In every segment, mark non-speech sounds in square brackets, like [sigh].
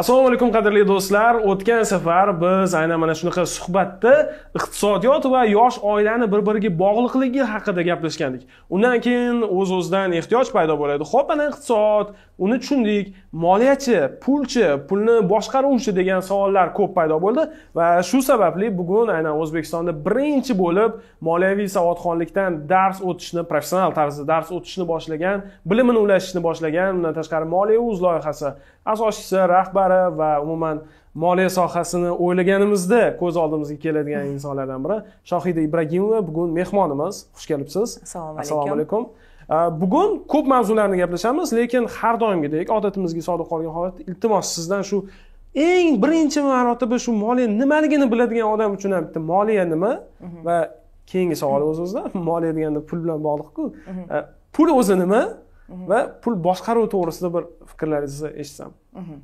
assalomu alaykum qadrli do'stlar o'tgan safar biz aynan mana shunaqa suhbatda iqtisodiyot va yosh oilani bir biriga bog'liqligi haqida gaplashgandik undan keyin o'z uz o'zidan ehtiyoj paydo bo'ladi ho'p mana iqtisod uni tushundik moliyachi pulchi pulni boshqaruvchi degan savollar ko'p paydo bo'ldi va shu sababli bugun aynan o'zbekistonda birinchi bo'lib moliyaviy savodxonlikdan dars o'tishni professional tarzda dars o'tishni boshlagan bilimini ulashishni boshlagan bundan tashqari moliya uz loyihasi asosiysi rahbari va umuman moliya sohasini o'ylaganimizda ko'z oldimizga keladigan insonlardan biri shohida ibragimova bugun mehmonimiz xush kelibsiz assalomu alaykum assalomu alaykum bugun ko'p mavzularni gaplashamiz lekin har doimgidek odatimizga sodiq qolgan holatda iltimos sizdan shu eng birinchi marotaba shu moliya nimaligini biladigan odam uchun ham bitta moliya nima mhm. va keyingi savol o'zimizda [laughs] moliya deganda pul bilan bog'liqku mhm. pul o'zi nima va pul boshqaruvi to'g'risida bir fikrlaringizni eshitsam mhm.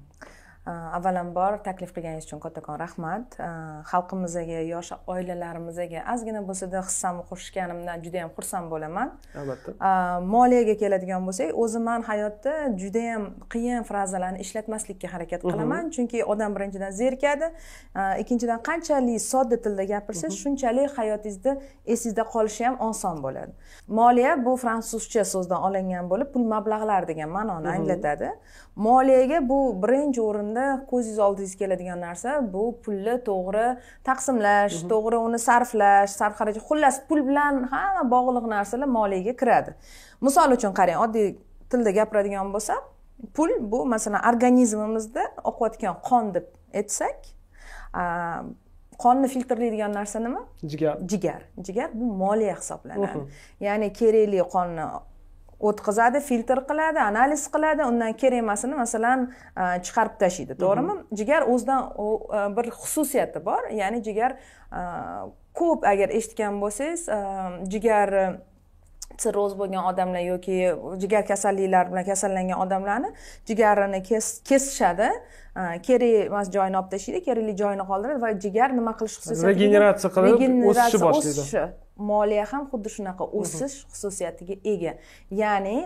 Э, avvalambor taklif qilganingiz uchun kattakon rahmat э, xalqimizga yosh oilalarimizga ozgina bo'lsada hissamni qo'shganimdan juda yam xursand bo'laman albatta э, moliyaga keladigan bo'lsak o'zi man hayotda judayam qiyin frazalarni ishlatmaslikka harakat qilaman chunki odam birinchidan zerikadi e, ikkinchidan qanchalik sodda tilda gapirsangiz shunchalik hayotingizda esingizda qolishi ham oson bo'ladi moliya bu fransuzcha so'zdan olingan bo'lib pul mablag'lar degan ma'noni anglatadi moliyaga bu birinchi o'rinda e'tiqodimda ko'zingiz oldingizga keladigan narsa bu pulni to'g'ri taqsimlash mhm. to'g'ri uni sarflash sarfxaraj xullas pul bilan hamma bog'liq narsalar moliyaga kiradi misol uchun qarang oddiy tilda gapiradigan bo'lsam pul bu masalan organizmimizda oqayotgan qon deb aytsak qonni filtrlaydigan narsa nima jigar jigar jigar bu moliya hisoblanadi ya'ni kerakli qonni o'tkazadi filtr qiladi analiz qiladi undan kerak emasini masalan e, chiqarib tashlaydi to'g'rimi mhm. jigar o'zidan e, bir xususiyati bor ya'ni jigar e, ko'p agar eshitgan bo'lsangiz jigar sirroz bo'lgan odamlar yoki jigar kasalliklari bilan kasallangan odamlarni jigarini kesishadi keri emas joyini olib tashlaydi kerakli joyini qoldiradi va jigar nima qilish xususiyatiga regeneratsiya qilib o'sishni boshlaydi moliya ham xuddi shunaqa o'sish xususiyatiga ega ya'ni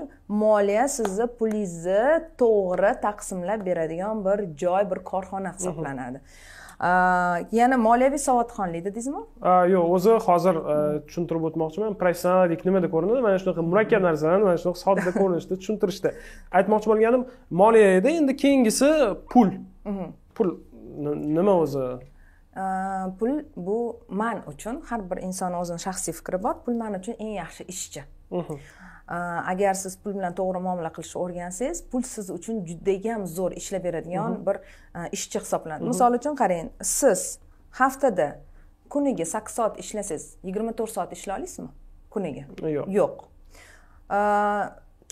moliya sizni pulingizni to'g'ri taqsimlab beradigan bir joy bir korxona hisoblanadi uh -huh. Э, yana moliyaviy savodxonlik dedingizmi э, yo'q o'zi hozir э, tushuntirib o'tmoqchiman professionallik nimada ko'rinadi mana shunaqa murakkab narsalarni mana shunaqa sodda ko'rinishda tushuntirishda aytmoqchi bo'lganim moliya edi endi keyingisi pul mhm. pul nima o'zi pul bu man uchun har bir insonni o'zini shaxsiy fikri bor pul man uchun eng yaxshi ishchi mhm. Э, agar siz pul bilan to'g'ri muomala qilishni o'rgansangiz pul siz uchun judayam zo'r ishlab beradigan mhm. bir e, ishchi hisoblanadi mhm. misol uchun qarang siz haftada kuniga sakkiz soat ishlasangiz yigirma to'rt soat ishlay olasizmi kuniga yo'q yo'q e,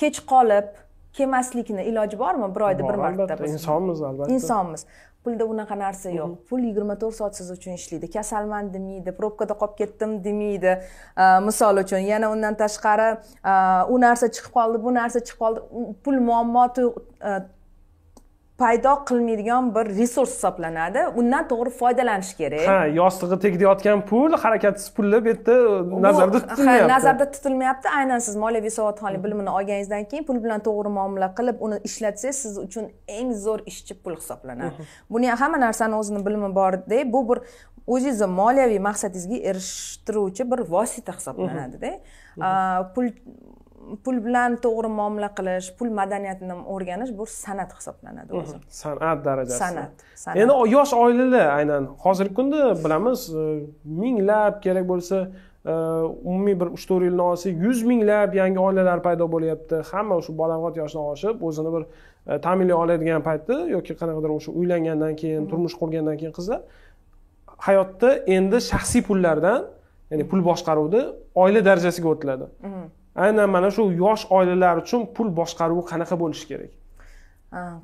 kech qolib kelmaslikni iloji bormi bir oyda bir marta biz insonmiz albatta insonmiz pulda unaqa narsa yo'q pul yigirma to'rt soat siz uchun ishlaydi kasalman demaydi probkada qolib ketdim demaydi misol uchun yana undan tashqari u narsa chiqib qoldi bu narsa chiqib qoldi pul muammo paydo qilmaydigan bir resurs hisoblanadi undan to'g'ri foydalanish kerak ha yostig'i yotgan pul harakatsiz pullar bu yerda nazarda ha nazarda tutilmayapti aynan siz moliyaviy savodxonlik bilimini olganingizdan keyin pul bilan to'g'ri muomala qilib uni ishlatsangiz siz uchun eng zo'r ishchi pul hisoblanadi buni hamma narsani o'zini bilimi borda bu bir o'zingizni moliyaviy maqsadingizga erishtiruvchi bir vosita hisoblanadida pul pul bilan to'g'ri muomala qilish pul madaniyatini o'rganish bu san'at hisoblanadi mhm. o'zi san'at darajasi san'at endi yosh oilalar aynan hozirgi kunda bilamiz e, minglab kerak bo'lsa e, umumiy bir uch to'rt yildan olsak yuz minglab yangi oilalar paydo bo'lyapti hamma shu balog'at yoshidan oshib o'zini bir e, ta'minlay oladigan paytda yoki qanaqadir o'sha uylangandan keyin mhm. turmush qurgandan keyin qizlar hayotda endi shaxsiy pullardan ya'ni pul boshqaruvni oila darajasiga o'tiladi mhm. aynan mana shu yosh oilalar uchun pul boshqaruvi qanaqa bo'lishi kerak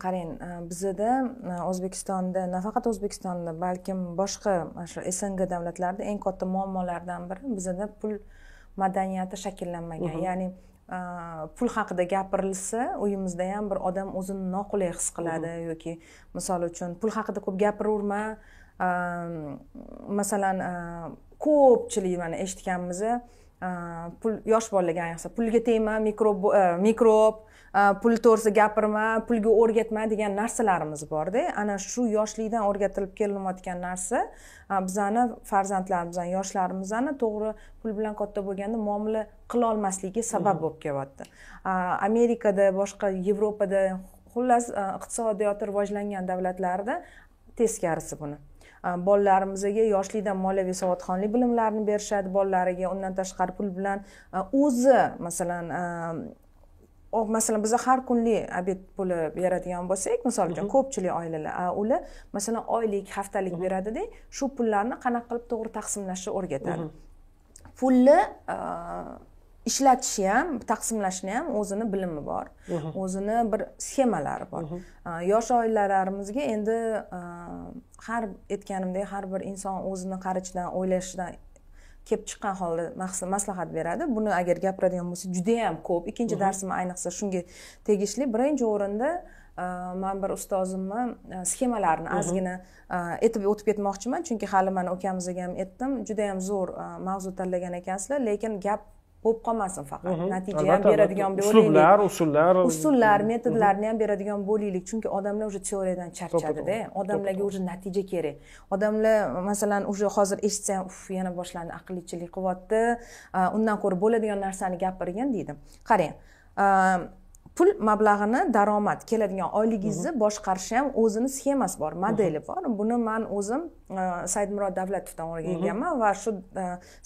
qarang bizada o'zbekistonda nafaqat o'zbekistonda balkim boshqa shu sng davlatlarida eng katta muammolardan biri bizada pul madaniyati shakllanmagan mhm. ya'ni pul haqida gapirilsa uyimizda ham bir odam o'zini noqulay his qiladi mhm. yoki misol uchun pul haqida ko'p gapiraverma masalan ko'pchilik mana eshitganmiz pul yosh bolalarga ayniqsa pulga tegma mikrob mikrob pul to'g'risida gapirma pulga o'rgatma degan narsalarimiz borda ana shu yoshlikdan o'rgatilib kelinayotgan narsa bizani farzandlarimizni yoshlarimizni to'g'ri pul bilan katta bo'lganda muomala qilolmasligi sabab bo'lib kelyapti amerikada boshqa yevropada xullas iqtisodiyoti rivojlangan davlatlarda teskarisi buni Э, bolalarimizga yoshlikdan moliyaviy savodxonlik bilimlarini berishadi bolalariga undan tashqari pul bilan e, o'zi masalan e, masalan biza har kunlik obed puli beradigan bo'lsak misol uchun mhm. ko'pchilik oilalar ular masalan oylik haftalik mhm. beradida shu pullarni qanaqa qilib to'g'ri taqsimlashni o'rgatadi mhm. pulni e, ishlatishi ham taqsimlashni ham o'zini bilimi bor o'zini bir sxemalari bor yosh oilalarimizga endi har aytganimdek har bir inson o'zini qarichidan o'ylashidan kelib chiqqan holda maslahat beradi buni agar gapiradigan bo'lsa juda yam ko'p ikkinchi darsim ayniqsa shunga tegishli birinchi o'rinda man bir ustozimni sxemalarini ozgina aytib o'tib ketmoqchiman chunki hali mana ukamizga ham aytdim judayam zo'r mavzu tanlagan ekansizlar lekin gap bo'lib qolmasin faqat mhm. natija ham beradigan bo'laylik uslublar usullar usullar mhm. metodlarni ham beradigan bo'laylik chunki odamlar уже teoriyadan charchadida odamlarga уже natija kerak odamlar masalan уже hozir eshitsa ham uf yana boshlandi aqlichilik qilyapti undan ko'ra bo'ladigan narsani gapirgin deydi qarang pul mablag'ini daromad keladigan oyligingizni mhm. boshqarish ham o'zini sxemasi bor modeli bor buni man o'zim saidmurod davlatov tomoniga kelganman va shu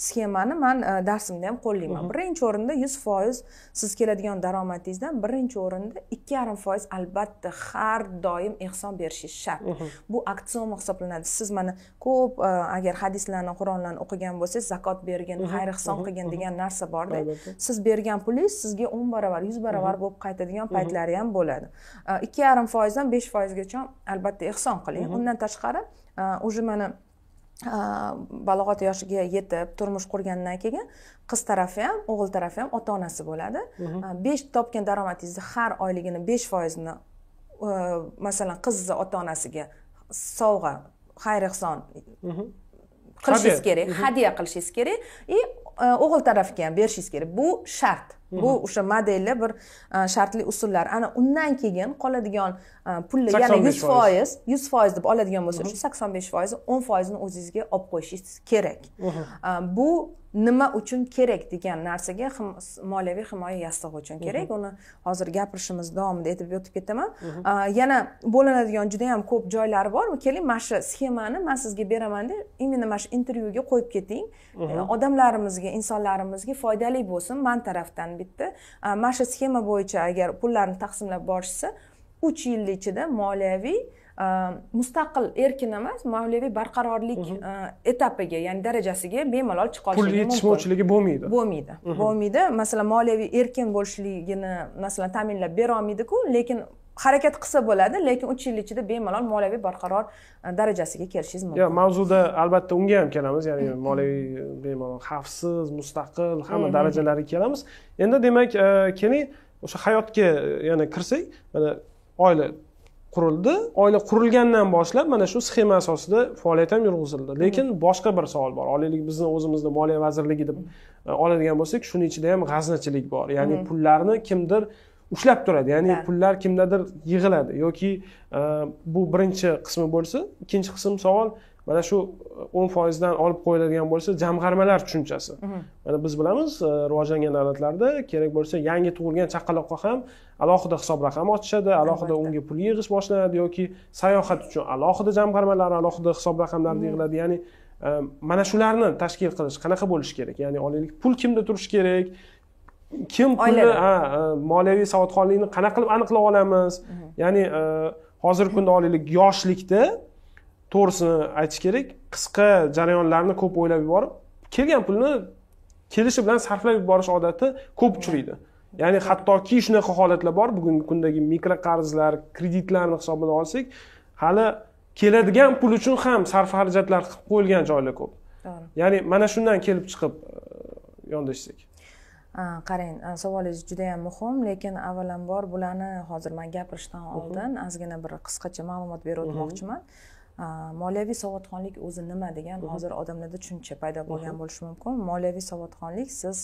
sxemani man darsimda ham qo'llayman birinchi o'rinda yuz foiz siz keladigan daromadingizdan birinchi o'rinda ikki yarim foiz albatta har doim ehson berishingiz shart bu aksion hisoblanadi siz mana ko'p agar hadislarni qur'onlarni o'qigan bo'lsangiz zakot bergin xayr ehson qilgin degan narsa borda siz bergan pulingiz sizga o'n barobar yuz barobar bo'lib qaytadigan paytlari ham bo'ladi ikki yarim foizdan besh foizgacha albatta ehson qiling undan tashqari Э, уже mana balog'at yoshiga yetib turmush qurgandan keyin qiz tarafi ham o'g'il tarafi ham ota onasi bo'ladi besh topgan daromadingizni har oyligini besh foizini masalan qizni ota onasiga sovg'a xayr ehson qilishingiz kerak hadya qilishingiz kerak и o'g'il tarafiga ham berishingiz kerak bu shart bu o'sha modelli bir e, shartli usullar ana undan keyin qoladigan e, pulni yana yuz foiz yuz foiz deb oladigan bo'lsa shu sakson besh foizni o'n foizini o'zingizga olib qo'yishingiz kerak e, bu nima uchun kerak degan narsaga moliyaviy himoya yastig'i uchun kerak uni hozir gapirishimiz davomida aytib o'tib ketaman yana bo'linadigan juda yam ko'p joylari bor keling mana shu sxemani man sizga beramanda именно mana shu intervyuga qo'yib keting odamlarimizga insonlarimizga foydali bo'lsin man tarafdan bitta mana shu sxema bo'yicha agar pullarni taqsimlab borishsa uch yil ichida moliyaviy mustaqil erkin emas moliyaviy barqarorlik etapiga ya'ni darajasiga bemalol chiqa pul yetishmovchiligi bo'lmaydi bo'lmaydi bo'lmaydi masalan moliyaviy erkin bo'lishligini masalan ta'minlab berolmaydiku lekin harakat qilsa bo'ladi lekin uch yil ichida bemalol moliyaviy barqaror darajasiga kelishingiz mumkin yo'q mavzuda albatta unga ham kelamiz ya'ni moliyaviy bemalol xavfsiz mustaqil hamma darajalariga kelamiz endi demak э, keling o'sha hayotga э, yana kirsak mana oila qurildi oila qurilgandan boshlab mana shu sxema asosida faoliyat ham yurg'izildi lekin boshqa bir savol bor olaylik bizni o'zimizni moliya vazirligi deb e, oladigan bo'lsak shuni ichida ham g'aznachilik bor ya'ni pullarni kimdir ushlab turadi ya'ni pullar kimdadir yig'iladi yoki e, bu birinchi qismi bo'lsa ikkinchi qism savol mana shu e, o'n foizdan olib qo'yiladigan bo'lsa jamg'armalar tushunchasi mhm. mana biz bilamiz e, rivojlangan davlatlarda kerak bo'lsa yangi tug'ilgan chaqaloqqa ham alohida hisob raqam ochishadi alohida unga pul yig'ish boshlanadi yoki sayohat uchun alohida jamg'armalar alohida hisob raqamlarni mhm. yig'iladi ya'ni e, mana shularni tashkil qilish qanaqa bo'lishi kerak ya'ni olaylik pul kimda turishi kerak kim pulni moliyaviy savodxonlikni qanaqa qilib aniqlab olamiz mhm. ya'ni hozirgi kunda olaylik yoshlikda to'g'risini aytish kerak qisqa jarayonlarni ko'p o'ylab yuborib kelgan pulni kelishi bilan sarflab yuborish odati ko'p uchraydi ya'ni hattoki shunaqa holatlar bor bugungi kundagi mikro qarzlar kreditlarni hisobini olsak hali keladigan pul uchun ham sarf xarajatlar qilib qo'yilgan joylar ko'p ya'ni mana shundan kelib chiqib e, yondashsak qarang savolingiz juda yam muhim lekin avvalambor bularni hozir man gapirishdan oldin ozgina bir qisqacha ma'lumot berib o'tmoqchiman uh -huh. Э, moliyaviy savodxonlik o'zi nima degan hozir odamlarda tushuncha paydo bo'lgan bo'lishi mumkin moliyaviy savodxonlik siz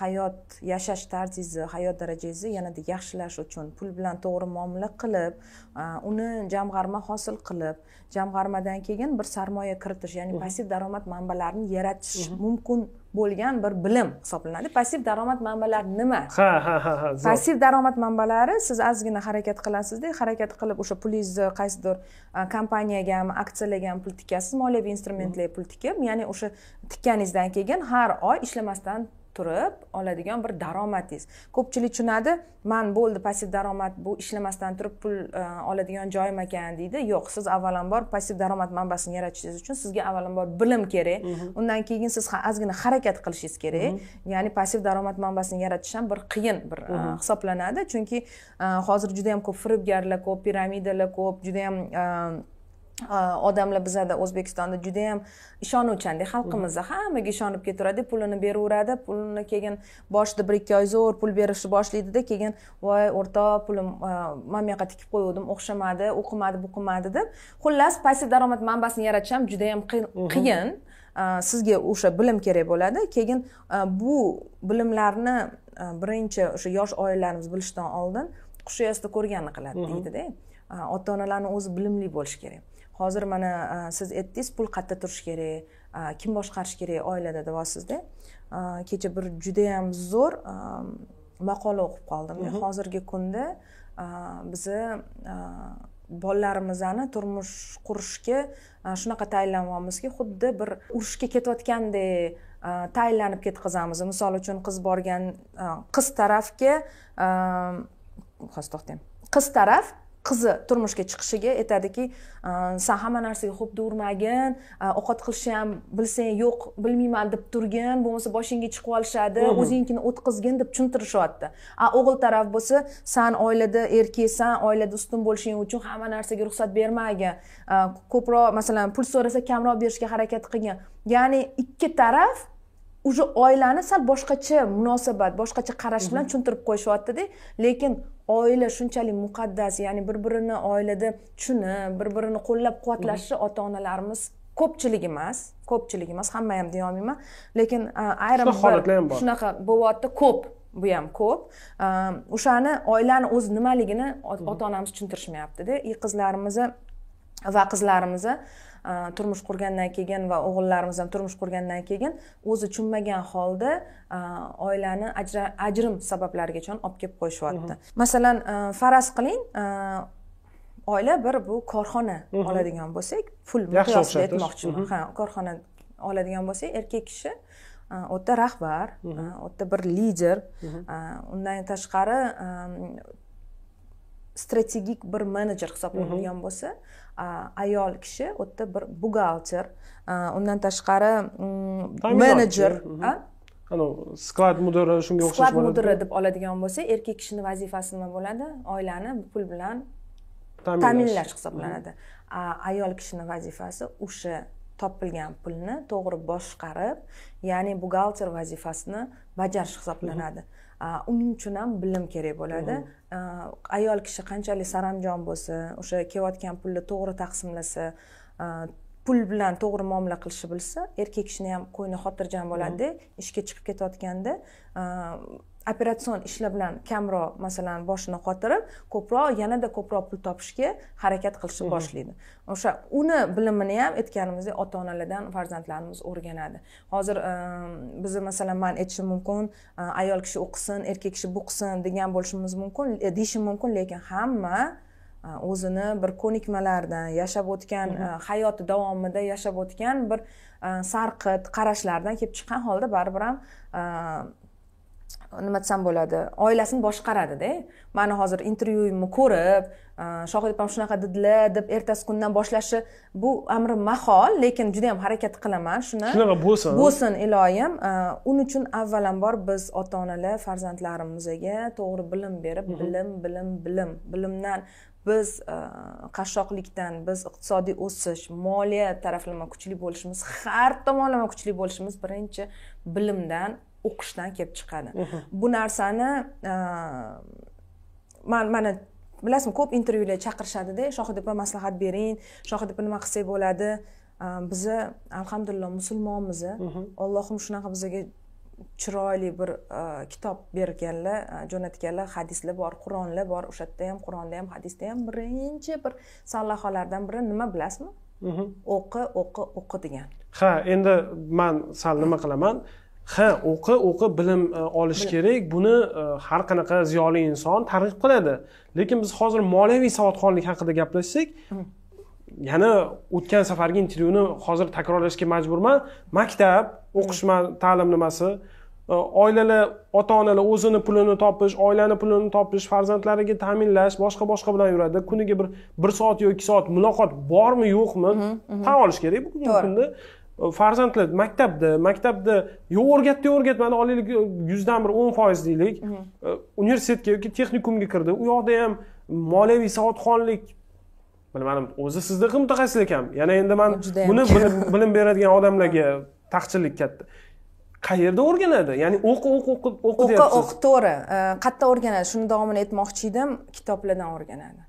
hayot yashash tarzingizni hayot darajangizni yanada yaxshilash uchun pul bilan to'g'ri muomala qilib e, uni jamg'arma hosil qilib jamg'armadan keyin bir sarmoya kiritish ya'ni passiv daromad manbalarini yaratish mumkin bo'lgan bir bilim hisoblanadi passiv daromad manbalari nima ha ha ha ha passiv daromad manbalari siz ozgina harakat qilasizda e, harakat qilib o'sha pulingizni qaysidir e, kompaniyagami aksiyalargami pul tikasiz moliyaviy instrumentlarga pul tikib ya'ni o'sha tikkaningizdan keyin har oy ishlamasdan turib oladigan bir daromadingiz ko'pchilik tushunadi man bo'ldi passiv daromad bu ishlamasdan turib pul e, oladigan joyim ekan deydi yo'q siz avvalambor passiv daromad manbasini yaratishingiz uchun sizga avvalambor bilim kerak mhm. undan keyin siz ozgina harakat qilishingiz kerak mhm. ya'ni passiv daromad manbasini yaratish ham bir qiyin bir e, mhm. hisoblanadi chunki e, hozir juda yam ko'p firibgarlar ko'p piramidalar ko'p juda yam Э, odamlar bizada o'zbekistonda juda yam ishonuvchandek xalqimizda hammaga ishonib ketaveradi pulini beraveradi pulini keyin boshida bir ikki oy zo'r pul berishni boshlaydida keyin voy o'rtoq pulim e, man bu yoqqa tikib qo'ygandim o'xshamadi o'qimadi buqimadi deb xullas passiv daromad manbasini yaratish ham juda yam qiyin e, sizga o'sha bilim kerak bo'ladi keyin e, bu bilimlarni birinchi o'sha yosh oilalarimiz bilishdan oldin qush uyasida ko'rganini qiladi deydida ota onalarni o'zi bilimli bo'lishi kerak hozir mana siz aytdingiz pul qayerda turishi kerak kim boshqarishi kerak oilada deyapsizda kecha bir judayam zo'r maqola o'qib qoldim men hozirgi kunda bizni bolalarimizni turmush qurishga shunaqa tayinlanyapmizki xuddi bir urushga ketayotgandek tayinlanib ketqazamiz misol uchun qiz borgan qiz tarafga hozir to'xtang qiz taraf qizi turmushga chiqishiga aytadiki san hamma narsaga xo'p durmagin ovqat qilishni ham bilsang yo'q bilmayman deb turgin bo'lmasa boshingga chiqib olishadi o'zingnikini o'tkazgin deb tushuntirishyapti a o'g'il taraf bo'lsa san oilada erkaksan oilada ustun bo'lishing uchun hamma narsaga ruxsat bermagin ko'proq masalan pul so'rasa kamroq berishga harakat qilgin ya'ni ikki taraf уже oilani sal boshqacha munosabat boshqacha qarash bilan tushuntirib qo'yishyaptida lekin oila shunchalik muqaddas ya'ni bir birini oilada tushunib bir birini qo'llab quvvatlashni mhm. ota onalarimiz ko'pchilik emas ko'pchilik emas hamma ham deyolmayman lekin ayrim holatlar ham bor shunaqa bo'lyapti ko'p bu ham ko'p o'shani oilani o'zi nimaligini mhm. ota onamiz tushuntirishmayaptida и qizlarimizni va qizlarimizni Э, turmush qurgandan keyin va o'g'illarimiz ham turmush qurgandan keyin o'zi tushunmagan holda э, oilani ajrim sabablarigacha olib kelib qo'yishyapti masalan э, faraz qiling oila bir bu korxona oladigan bo'lsak pul miqyosida aytmoqchiman ha korxona oladigan bo'lsak erkak kishi u e, yerda rahbar u e, yerda bir lider e, undan tashqari strategik bir menejer hisoblanadigan bo'lsa ayol kishi u yerda bir buxgalter undan tashqari menejer anavi sklad mudiri shunga o'xshash sklad mudiri deb oladigan bo'lsak erkak kishini vazifasi nima bo'ladi oilani pul bilan ta'minlash hisoblanadi ayol kishini vazifasi o'sha topilgan pulni to'g'ri boshqarib ya'ni buxgalter vazifasini bajarish hisoblanadi uning uchun ham bilim kerak bo'ladi ayol kishi qanchalik saramjon bo'lsa o'sha kelayotgan pulni to'g'ri taqsimlasa pul bilan to'g'ri muomala qilishni bilsa erkak kishini ham qo'yni xotirjam bo'ladida mm-hmm. ishga chiqib ketayotganda operatsion ishlar bilan kamroq masalan boshini qotirib ko'proq yanada ko'proq pul topishga harakat qilishni mhm. boshlaydi o'sha uni bilimini ham aytganimizdek ota onalardan farzandlarimiz o'rganadi hozir ehm, bizni masalan man aytishim mumkin e, ayol kishi o'qisin erkak kishi buqisin degan bo'lishimiz mumkin e, deyishim mumkin lekin hamma e, o'zini bir ko'nikmalardan yashab o'tgan mhm. hayoti davomida yashab o'tgan bir sarqit qarashlardan kelib chiqqan holda baribir ham nima desam bo'ladi oilasini boshqaradida mani hozir intervyuimni ko'rib e, shohid opam shunaqa dedilar deb ertasi kundan boshlashi bu amri mahol lekin juda ham harakat qilaman shuni shunaqa bo'lsin bo'lsin ilohim e, uning uchun avvalambor biz ota onalar farzandlarimizga to'g'ri bilim berib bilim bilim bilim bilimdan biz e, qashshoqlikdan biz iqtisodiy o'sish moliya taraflama kuchli bo'lishimiz har tomonlama kuchli bo'lishimiz birinchi bilimdan o'qishdan kelib chiqadi bu narsani e, man mana bilasizmi ko'p intervyular chaqirishadida shohid opa maslahat bering shohid opa nima qilsak bo'ladi e, bizni alhamdulillah musulmonmiz allohim shunaqa bizga chiroyli bir e, kitob berganlar jo'natganlar hadislar bor qur'onlar bor o'sha yerda ham qur'onda ham hadisda ham birinchi bir sallaholardan biri nima bilasizmi o'qi o'qi o'qi degan ha endi man sal nima qilaman ha o'qi o'qib bilim e, olish kerak buni e, har qanaqa ziyoli inson targ'ib qiladi lekin biz hozir moliyaviy savodxonlik haqida gaplashsak hmm. yana o'tgan safargi intervyuni hozir takrorlashga majburman maktab o'qish hmm. ta'lim nimasi e, oilalar ota onalar o'zini pulini topish oilani pulini topish farzandlariga ta'minlash boshqa boshqa bilan yuradi kuniga bir bir soat yo ikki soat muloqot bormi yo'qmi hmm, tan olish kerak bugungi kunda farzandlar maktabda maktabda yo o'rgatdi o'rgatmadi olaylik yuzdan bir o'n deylik e, universitetga yoki texnikumga kirdi u yoqda ham moliyaviy savodxonlik bilmadim o'zi sizdaqa mutaxassis ekan yana endi man buni bilim beradigan odamlarga taqchillik katta qayerda o'rganadi ya'ni o'qi o'qi o'qi o'qi o'qi to'g'ri e, qayerda o'rganadi shuni davomini aytmoqchi edim kitoblardan o'rganadi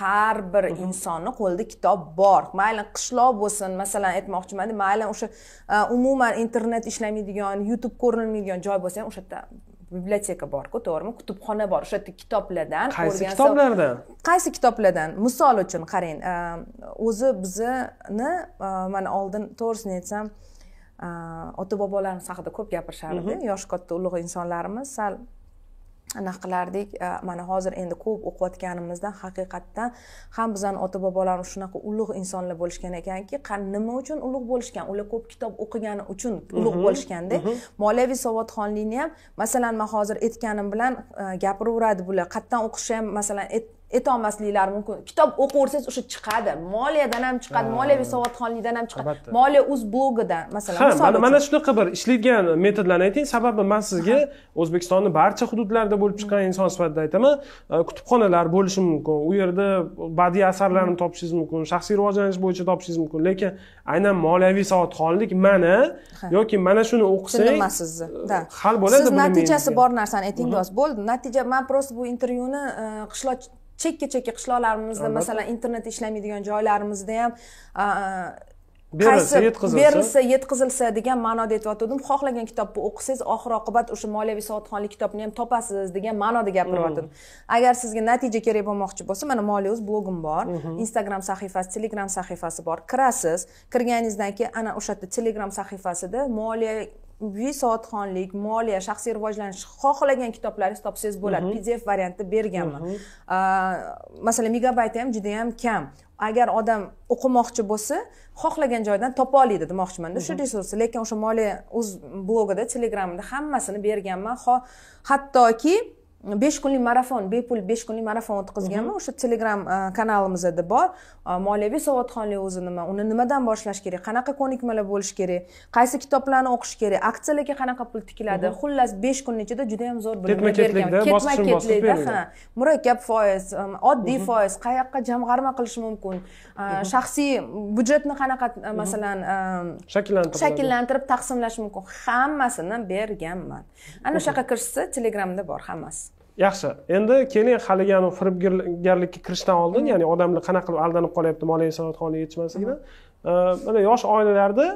har bir insonni qo'lida kitob bor mayli qishloq bo'lsin masalan aytmoqchiman mayli o'sha e, umuman internet ishlamaydigan youtube ko'rinmaydigan joy bo'lsa ham o'sha yerda biblioteka borku to'g'rimi kutubxona bor o'sha yerda kitoblardan qaysi kitoblardan qaysi kitoblardan misol uchun qarang e, o'zi bizani e, mana oldin to'g'risini aytsam ota bobolarimiz haqida ko'p gapirishardi yoshi katta ulug' insonlarimiz sal anaqa qilardik e, mana hozir endi ko'p o'qiyotganimizdan haqiqatdan ham bizani ota bobolarimiz shunaqa ulug' insonlar bo'lishgan ekanki nima uchun ulug' bo'lishgan ular ko'p kitob o'qigani uchun ulug' mhm, bo'lishganda mhm. moliyaviy savodxonlikni ham masalan man hozir aytganim bilan e, gapiraveradi bular qayerdan o'qishni ham masalan aytolmasliklari mumkin kitob o'qiyversangiz o'sha chiqadi moliyadan ham chiqadi moliyaviy savodxonlikdan ham chiqadi moliya o'z blogidan masalan ha mana shunaqa bir ishlaydigan metodlarni ayting sababi man sizga o'zbekistonni barcha hududlarida bo'lib chiqqan inson sifatida aytaman kutubxonalar bo'lishi mumkin u yerda badiiy asarlarni topishingiz mumkin shaxsiy rivojlanish bo'yicha topishingiz mumkin lekin aynan moliyaviy savodxonlik mana yoki mana shuni o'qisangiz да hal bo'ladi siz natijasi bor narsani aytingiz bo'ldi natija man просто bu intervyuni qishloq chekka chekka qishloqlarimizda masalan internet ishlamaydigan joylarimizda ham qaysi berilsa yetkazilsa degan ma'noda aytyotgandim xohlagan kitobni o'qisangiz oxir oqibat o'sha moliyaviy savodxonlik kitobini ham topasiz degan ma'noda gapiryotgandim hmm. agar sizga natija kerak bo'lmoqchi bo'lsa mana moliya o'z blogim bor instagram sahifasi telegram sahifasi bor kirasiz kirganingizdan keyin ana o'sha telegram sahifasida moliya soatxonlik moliya shaxsiy rivojlanish xohlagan kitoblaringizni topsangiz bo'ladi mhm. pdf variantda berganman mhm. masalan megabayt ham juda yam kam agar odam o'qimoqchi bo'lsa xohlagan joydan topa oladi demoqchimanda shu mhm. resurs lekin o'sha moliya o'z blogida telegramida hammasini berganman hattoki besh kunlik marafon bepul besh kunlik marafon o'tkazganman mhm. o'sha telegram e, kanalimizda bor e, moliyaviy savodxonlik o'zi nima uni nimadan boshlash kerak qanaqa ko'nikmalar bo'lishi kerak qaysi kitoblarni o'qish kerak aksiyalarga qanaqa pul tikiladi mhm. xullas besh kunni ichida juda yam zo'r ketma bergan ketma ketlikda ha murakkab foiz e, oddiy mhm. foiz qayoqqa jamg'arma qilish mumkin shaxsiy byudjetni qanaqa masalan shakllantirib shakllantirib taqsimlash mumkin hammasini berganman ana o'shaqa kirishsa telegramda bor hammasi yaxshi endi keling haligi anavi firibgarlikka kirishdan oldin ya'ni odamlar qanaqa qilib aldanib qolyapti moliyaviy savodxonlik yetishmasligidan mana yosh oilalarda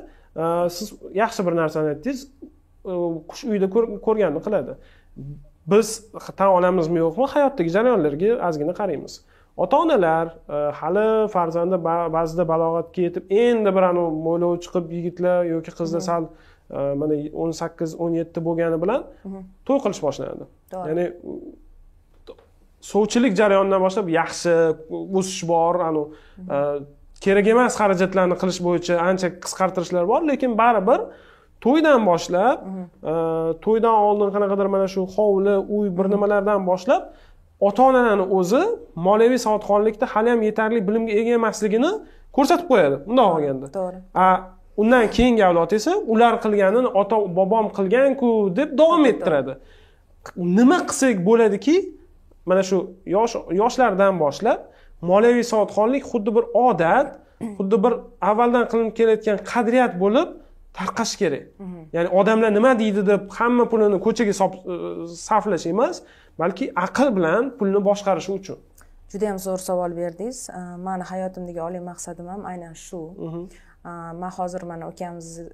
siz yaxshi bir narsani aytdingiz qush uyda ko'rganini qiladi biz tan olamizmi yo'qmi hayotdagi jarayonlarga ozgina qaraymiz ota onalar hali farzandi ba'zida balog'atga yetib endi bir anavi mo'ylovi chiqib yigitlar yoki qizlar sal Э, mana o'n sakkiz o'n yetti bo'lgani bilan to'y qilish boshlanadi ya'ni sovchilik jarayonidan boshlab yaxshi o'sish bor anu э, kerak emas xarajatlarni qilish bo'yicha ancha qisqartirishlar bor lekin baribir to'ydan boshlab э, to'ydan oldin qanaqadir mana shu hovli uy bir nimalardan boshlab ota onalarni o'zi moliyaviy savodxonlikda haliyam yetarli bilimga ega emasligini ko'rsatib qo'yadi bundoq olganda to'g'ri undan keyingi avlod esa ular qilganini ota bobom qilganku deb davom ettiradi nima qilsak bo'ladiki mana shu yosh yoshlardan boshlab moliyaviy savodxonlik xuddi bir odat xuddi bir avvaldan qilinib kelayotgan qadriyat bo'lib tarqash kerak mhm. ya'ni odamlar nima deydi deb hamma pulini ko'chaga e, sarflash emas balki aql bilan pulni boshqarish uchun judayam zo'r savol berdingiz mani hayotimdagi oliy maqsadim ham aynan shu mhm. man hozir mana ukamizni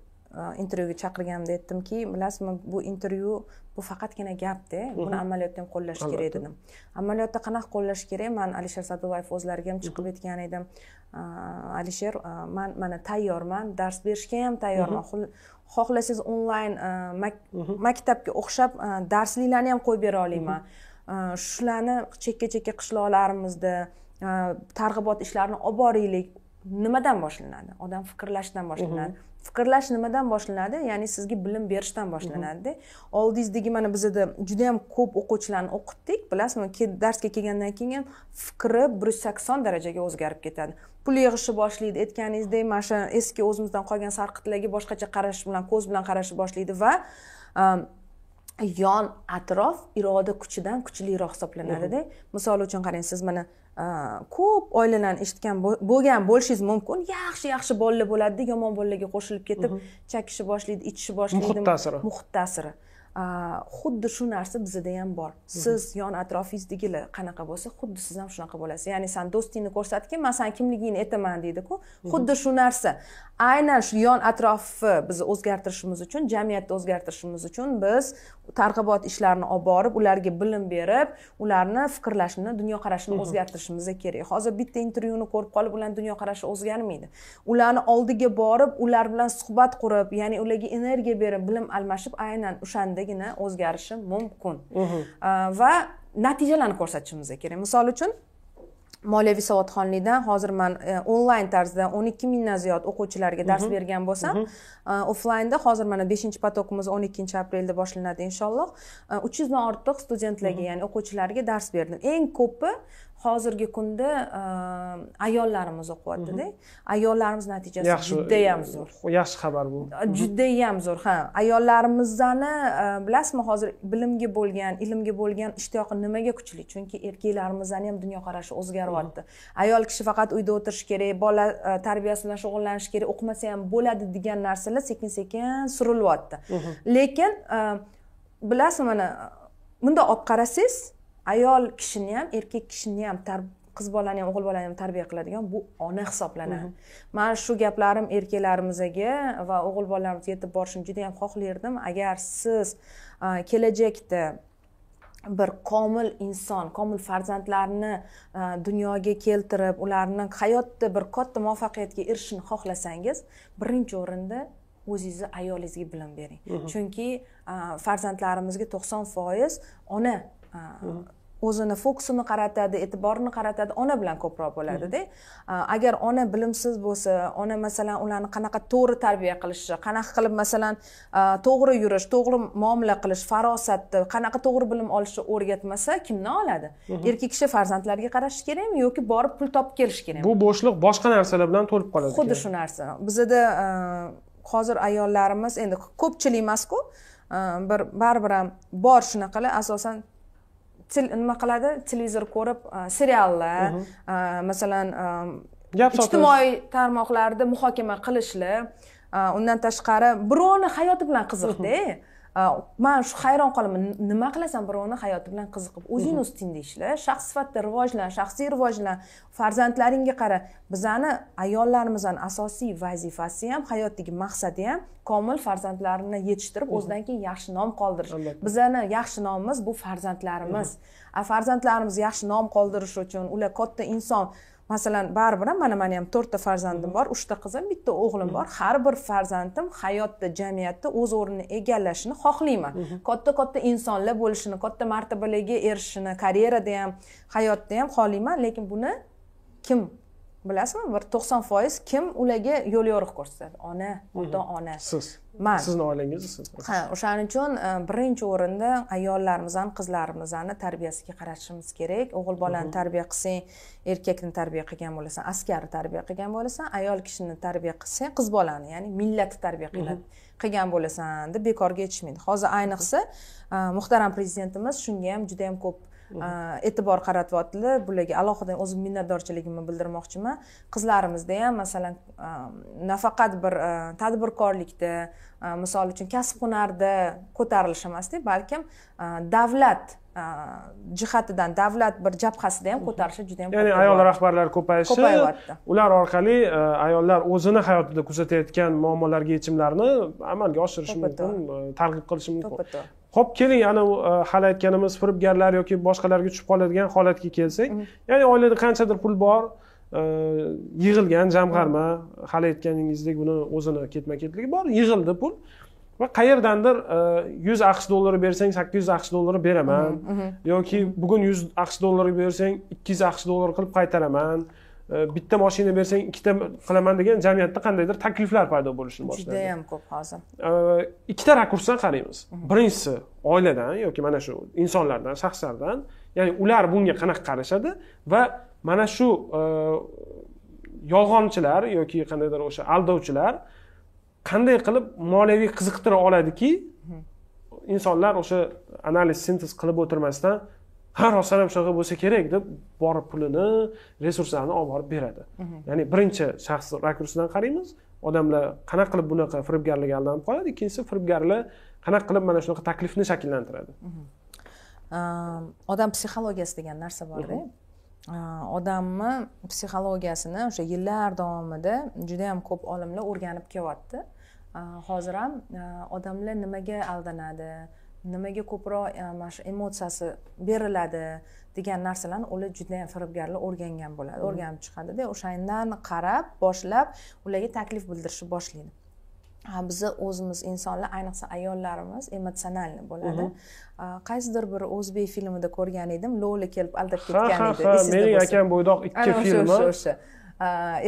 intervyuga chaqirganimda aytdimki bilasizmi bu intervyu bu faqatgina gapda buni amaliyotda ham qo'llash kerak dedim amaliyotda qanaqa qo'llash kerak man alisher sa'dullayev o'zlariga ham chiqib aytgan edim alisher man mana tayyorman dars berishga ham tayyorman xohlasangiz onlayn maktabga o'xshab darsliklarni ham qo'yib bera olaman shularni chekka chekka qishloqlarimizda targ'ibot ishlarini olib boraylik nimadan boshlanadi odam fikrlashdan boshlanadi mhm. fikrlash nimadan boshlanadi ya'ni sizga bilim berishdan boshlanadida mhm. oldingizdagi mana bizada juda yam ko'p o'quvchilarni o'qitdik bilasizmi darsga kelgandan keyin ham fikri bir yuz sakson darajaga o'zgarib ketadi pul yig'ishni boshlaydi aytganingizdek mana shu eski o'zimizdan qolgan sarqitlarga boshqacha qarash bilan ko'z bilan qarashni boshlaydi va yon atrof iroda kuchidan kuchliroq hisoblanadida mhm. misol uchun qarang siz mana ko'p oilalarni eshitgan bo'lgan bo'lishingiz mumkin yaxshi yaxshi bolalar bo'ladida yomon bolalarga qo'shilib ketib chakishni boshlaydi ichishni boshlaydi muhit ta'siri muhit ta'siri xuddi shu narsa bizada ham bor siz yon atrofingizdagilar qanaqa bo'lsa xuddi siz ham shunaqa bo'lasiz ya'ni san do'stingni ko'rsatgin man sani kimligingni aytaman deydiku xuddi shu narsa aynan shu yon atrofni biz o'zgartirishimiz uchun jamiyatni o'zgartirishimiz uchun biz targ'ibot ishlarini olib borib ularga bilim berib ularni fikrlashini dunyoqarashini o'zgartirishimiz kerak hozir bitta intervyuni ko'rib qolib ularni dunyoqarashi o'zgarmaydi ularni oldiga borib ular bilan suhbat qurib ya'ni ularga energiya berib bilim almashib aynan o'shanda soddagina o'zgarishi mumkin mhm. va natijalarni ko'rsatishimiz kerak misol uchun moliyaviy savodxonlikdan hozir man e, onlayn tarzda o'n ikki mingdan ziyod o'quvchilarga dars mhm. bergan bo'lsam mhm. e, offlaynda hozir mana beshinchi potokimiz o'n ikkinchi aprelda boshlanadi inshaalloh e, uch yuzdan ortiq studentlarga ya'ni o'quvchilarga dars berdim eng ko'pi hozirgi kunda e, ayollarimiz o'qiyaptida mhm. ayollarimiz natijasi judayam zo'r e, yaxshi xabar bu judayam zo'r ha ayollarimizni e, bilasizmi hozir bilimga bo'lgan ilmga bo'lgan ishtiyoqi nimaga kuchli chunki erkaklarimizni ham dunyoqarashi o'zgaryapti mhm. ayol kishi faqat uyda o'tirishi kerak bola tarbiyasi bilan shug'ullanishi kerak o'qimasa ham bo'ladi degan narsalar sekin sekin surilyapti mhm. lekin bilasizmi mana bundoq olib qarasangiz ayol kishini ham erkak kishini ham qiz bolani ham o'g'il bolani ham tarbiya qiladigan bu ona hisoblanadi mana shu gaplarim erkaklarimizga va o'g'il bolalarimizga yetib borishini juda yam xohlardim agar siz kelajakda bir komil inson komil farzandlarni dunyoga keltirib ularni hayotda bir katta muvaffaqiyatga erishishini xohlasangiz birinchi o'rinda o'zingizni ayolingizga bilim bering chunki farzandlarimizga to'qson foiz ona o'zini fokusini qaratadi e'tiborini qaratadi ona bilan ko'proq bo'ladida agar ona bilimsiz bo'lsa ona masalan ularni qanaqa to'g'ri tarbiya qilishi qanaqa qilib masalan to'g'ri yurish to'g'ri muomala qilish farosatni qanaqa to'g'ri bilim olishni o'rgatmasa kimdan oladi erkak kishi farzandlarga qarashi kerakmi yoki borib pul topib kelishi kerakmi bu bo'shliq boshqa narsalar bilan to'lib qoladi xuddi shu narsa bizada hozir ayollarimiz endi ko'pchilik emasku bir baribir ham bor shunaqalar asosan nima qiladi televizor ko'rib e, seriallar mhm. e, masalan e, ijtimoiy tarmoqlarda muhokama qilishlar undan tashqari birovni hayoti bilan qiziqda mhm. man shu hayron qolaman nima qilasan birovni hayoti bilan qiziqib o'zingni mhm. ustingda ishla shaxs sifatida rivojlan shaxsiy rivojlan farzandlaringga qara bizani ayollarimizni asosiy vazifasi ham hayotdagi maqsadi ham komil farzandlarini yetishtirib mhm. o'zidan keyin yaxshi nom qoldirish bizani yaxshi nomimiz bu farzandlarimiz mhm. farzandlarimiz yaxshi nom qoldirishi uchun ular katta inson masalan baribir ham mana mani ham to'rtta farzandim mm-hmm. bor uchta qizim bitta o'g'lim bor mm-hmm. har bir farzandim hayotda jamiyatda o'z o'rnini egallashini xohlayman mm-hmm. katta katta insonlar bo'lishini katta martabalarga erishishini karyerada ham hayotda ham xohlayman lekin buni kim bilasizmi bir to'qson foiz kim ularga yo'l yo'riq ko'rsatadi ona ota ona siz man sizni oilangiz siz ha o'shaning uchun e, birinchi o'rinda ayollarimizni qizlarimizni tarbiyasiga qarashimiz kerak o'g'il bolani tarbiya qilsang erkakni tarbiya qilgan bo'lasan askarni tarbiya qilgan bo'lasan ayol kishini tarbiya qilsang qiz bolani ya'ni millatni tarbiya qiladi qilgan bo'lasan deb bekorga yetishmaydi hozir ayniqsa e, muhtaram prezidentimiz shunga ham juda ham ko'p Э, e'tibor qaratyaptilar bularga alohida o'zim minnatdorchiligimni bildirmoqchiman qizlarimizda ham masalan e, nafaqat bir e, tadbirkorlikda e, misol uchun kasb hunarda ko'tarilish emasda balkim davlat jihatidan davlat bir jabhasida ham ko'tarilishi juda ham ya'ni ayol rahbarlari ko'payishi ko'payyapti ular orqali ayollar o'zini hayotida kuzatayotgan muammolarga yechimlarni amalga oshirishi mumkin targ'ib qilishi mumkin ho'p keling ana e, hali aytganimiz firibgarlar yoki boshqalarga tushib qoladigan holatga kelsak ya'ni oilada qanchadir pul bor e, yig'ilgan jamg'arma hali aytganingizdek buni o'zini ketma ketligi bor yig'ildi pul va qayerdandir e, yuz aqsh dollari bersang sakkiz yuz aqsh dollari beraman yoki bugun yuz aqsh dollari bersang ikki yuz aqsh dollar qilib qaytaraman bitta moshina bersang ikkita qilaman degan jamiyatda qandaydir takliflar paydo bo'lishni boshladi judayam ko'p hozir ikkita rakursdan qaraymiz mhm. birinchisi oiladan yoki mana shu insonlardan shaxslardan ya'ni ular bunga qanaqa qarashadi va mana shu e, yolg'onchilar yoki qandaydir o'sha aldovchilar qanday qilib moliyaviy qiziqtira oladiki mhm. insonlar o'sha analiz sintez qilib o'tirmasdan har rostdan ham shunaqa bo'lsa kerak deb borib pulini resurslarini olib borib beradi mhm. ya'ni birinchi shaxs rakursidan qaraymiz odamlar qanaqa qilib bunaqa firibgarlikka aldanib qoladi ikkinchisi firibgarlar qanaqa qilib mana shunaqa taklifni shakllantiradi mhm. odam psixologiyasi degan narsa borda mhm. odamni psixologiyasini o'sha yillar davomida juda yam ko'p olimlar o'rganib kelyapti hozir ham odamlar nimaga aldanadi nimaga ko'proq e, mana shu emotsiyasi beriladi degan narsalarni ular yam firibgarlar o'rgangan bo'ladi mm-hmm. o'rganib chiqadida o'shandan qarab boshlab ularga taklif bildirishni boshlaydi bizni o'zimiz insonlar ayniqsa ayollarimiz emotsionalniy bo'ladi mm-hmm. qaysidir bir o'zbek filmida ko'rgan edim lo'li kelib aldab ketgan edi mening akam bo'ydoq ikki filmi o'sha o'sha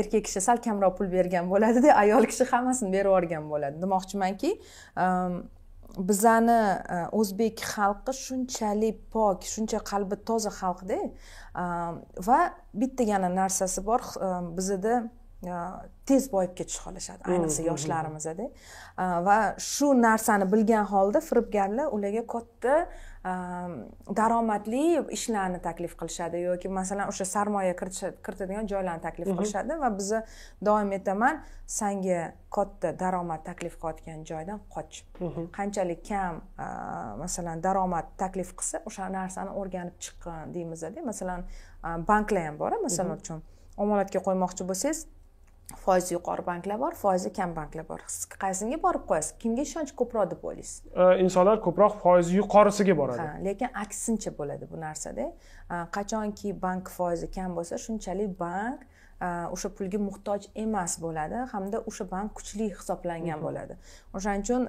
erkak kishi sal kamroq pul bergan bo'ladida ayol kishi hammasini berib yuborgan bo'ladi demoqchimanki bizani e, o'zbek xalqi shunchalik pok shuncha qalbi toza xalqda e, va bitta yana narsasi bor e, bizada tez boyib ketish xohlashadi mm-hmm. ayniqsa yoshlarimizda va shu narsani bilgan holda firibgarlar ularga katta daromadli ishlarni taklif qilishadi yoki masalan o'sha sarmoya kiritadigan joylarni taklif mhm. qilishadi va biza doim aytaman sanga katta daromad taklif qilayotgan joydan qoch mhm. qanchalik kam masalan daromad taklif qilsa o'sha narsani o'rganib chiqqin deymizda masalan banklar ham bor masalan mhm. uchun omonatga qo'ymoqchi bo'lsangiz foizi yuqori banklar bor foizi kam banklar bor siz qaysiga borib qo'yasiz kimga ishonch ko'proq deb o'ylaysiz insonlar ko'proq foizi yuqorisiga boradi ha lekin aksincha bo'ladi bu narsada qachonki bank foizi kam bo'lsa shunchalik bank o'sha pulga muhtoj emas bo'ladi hamda o'sha bank kuchli hisoblangan mhm. bo'ladi o'shaning uchun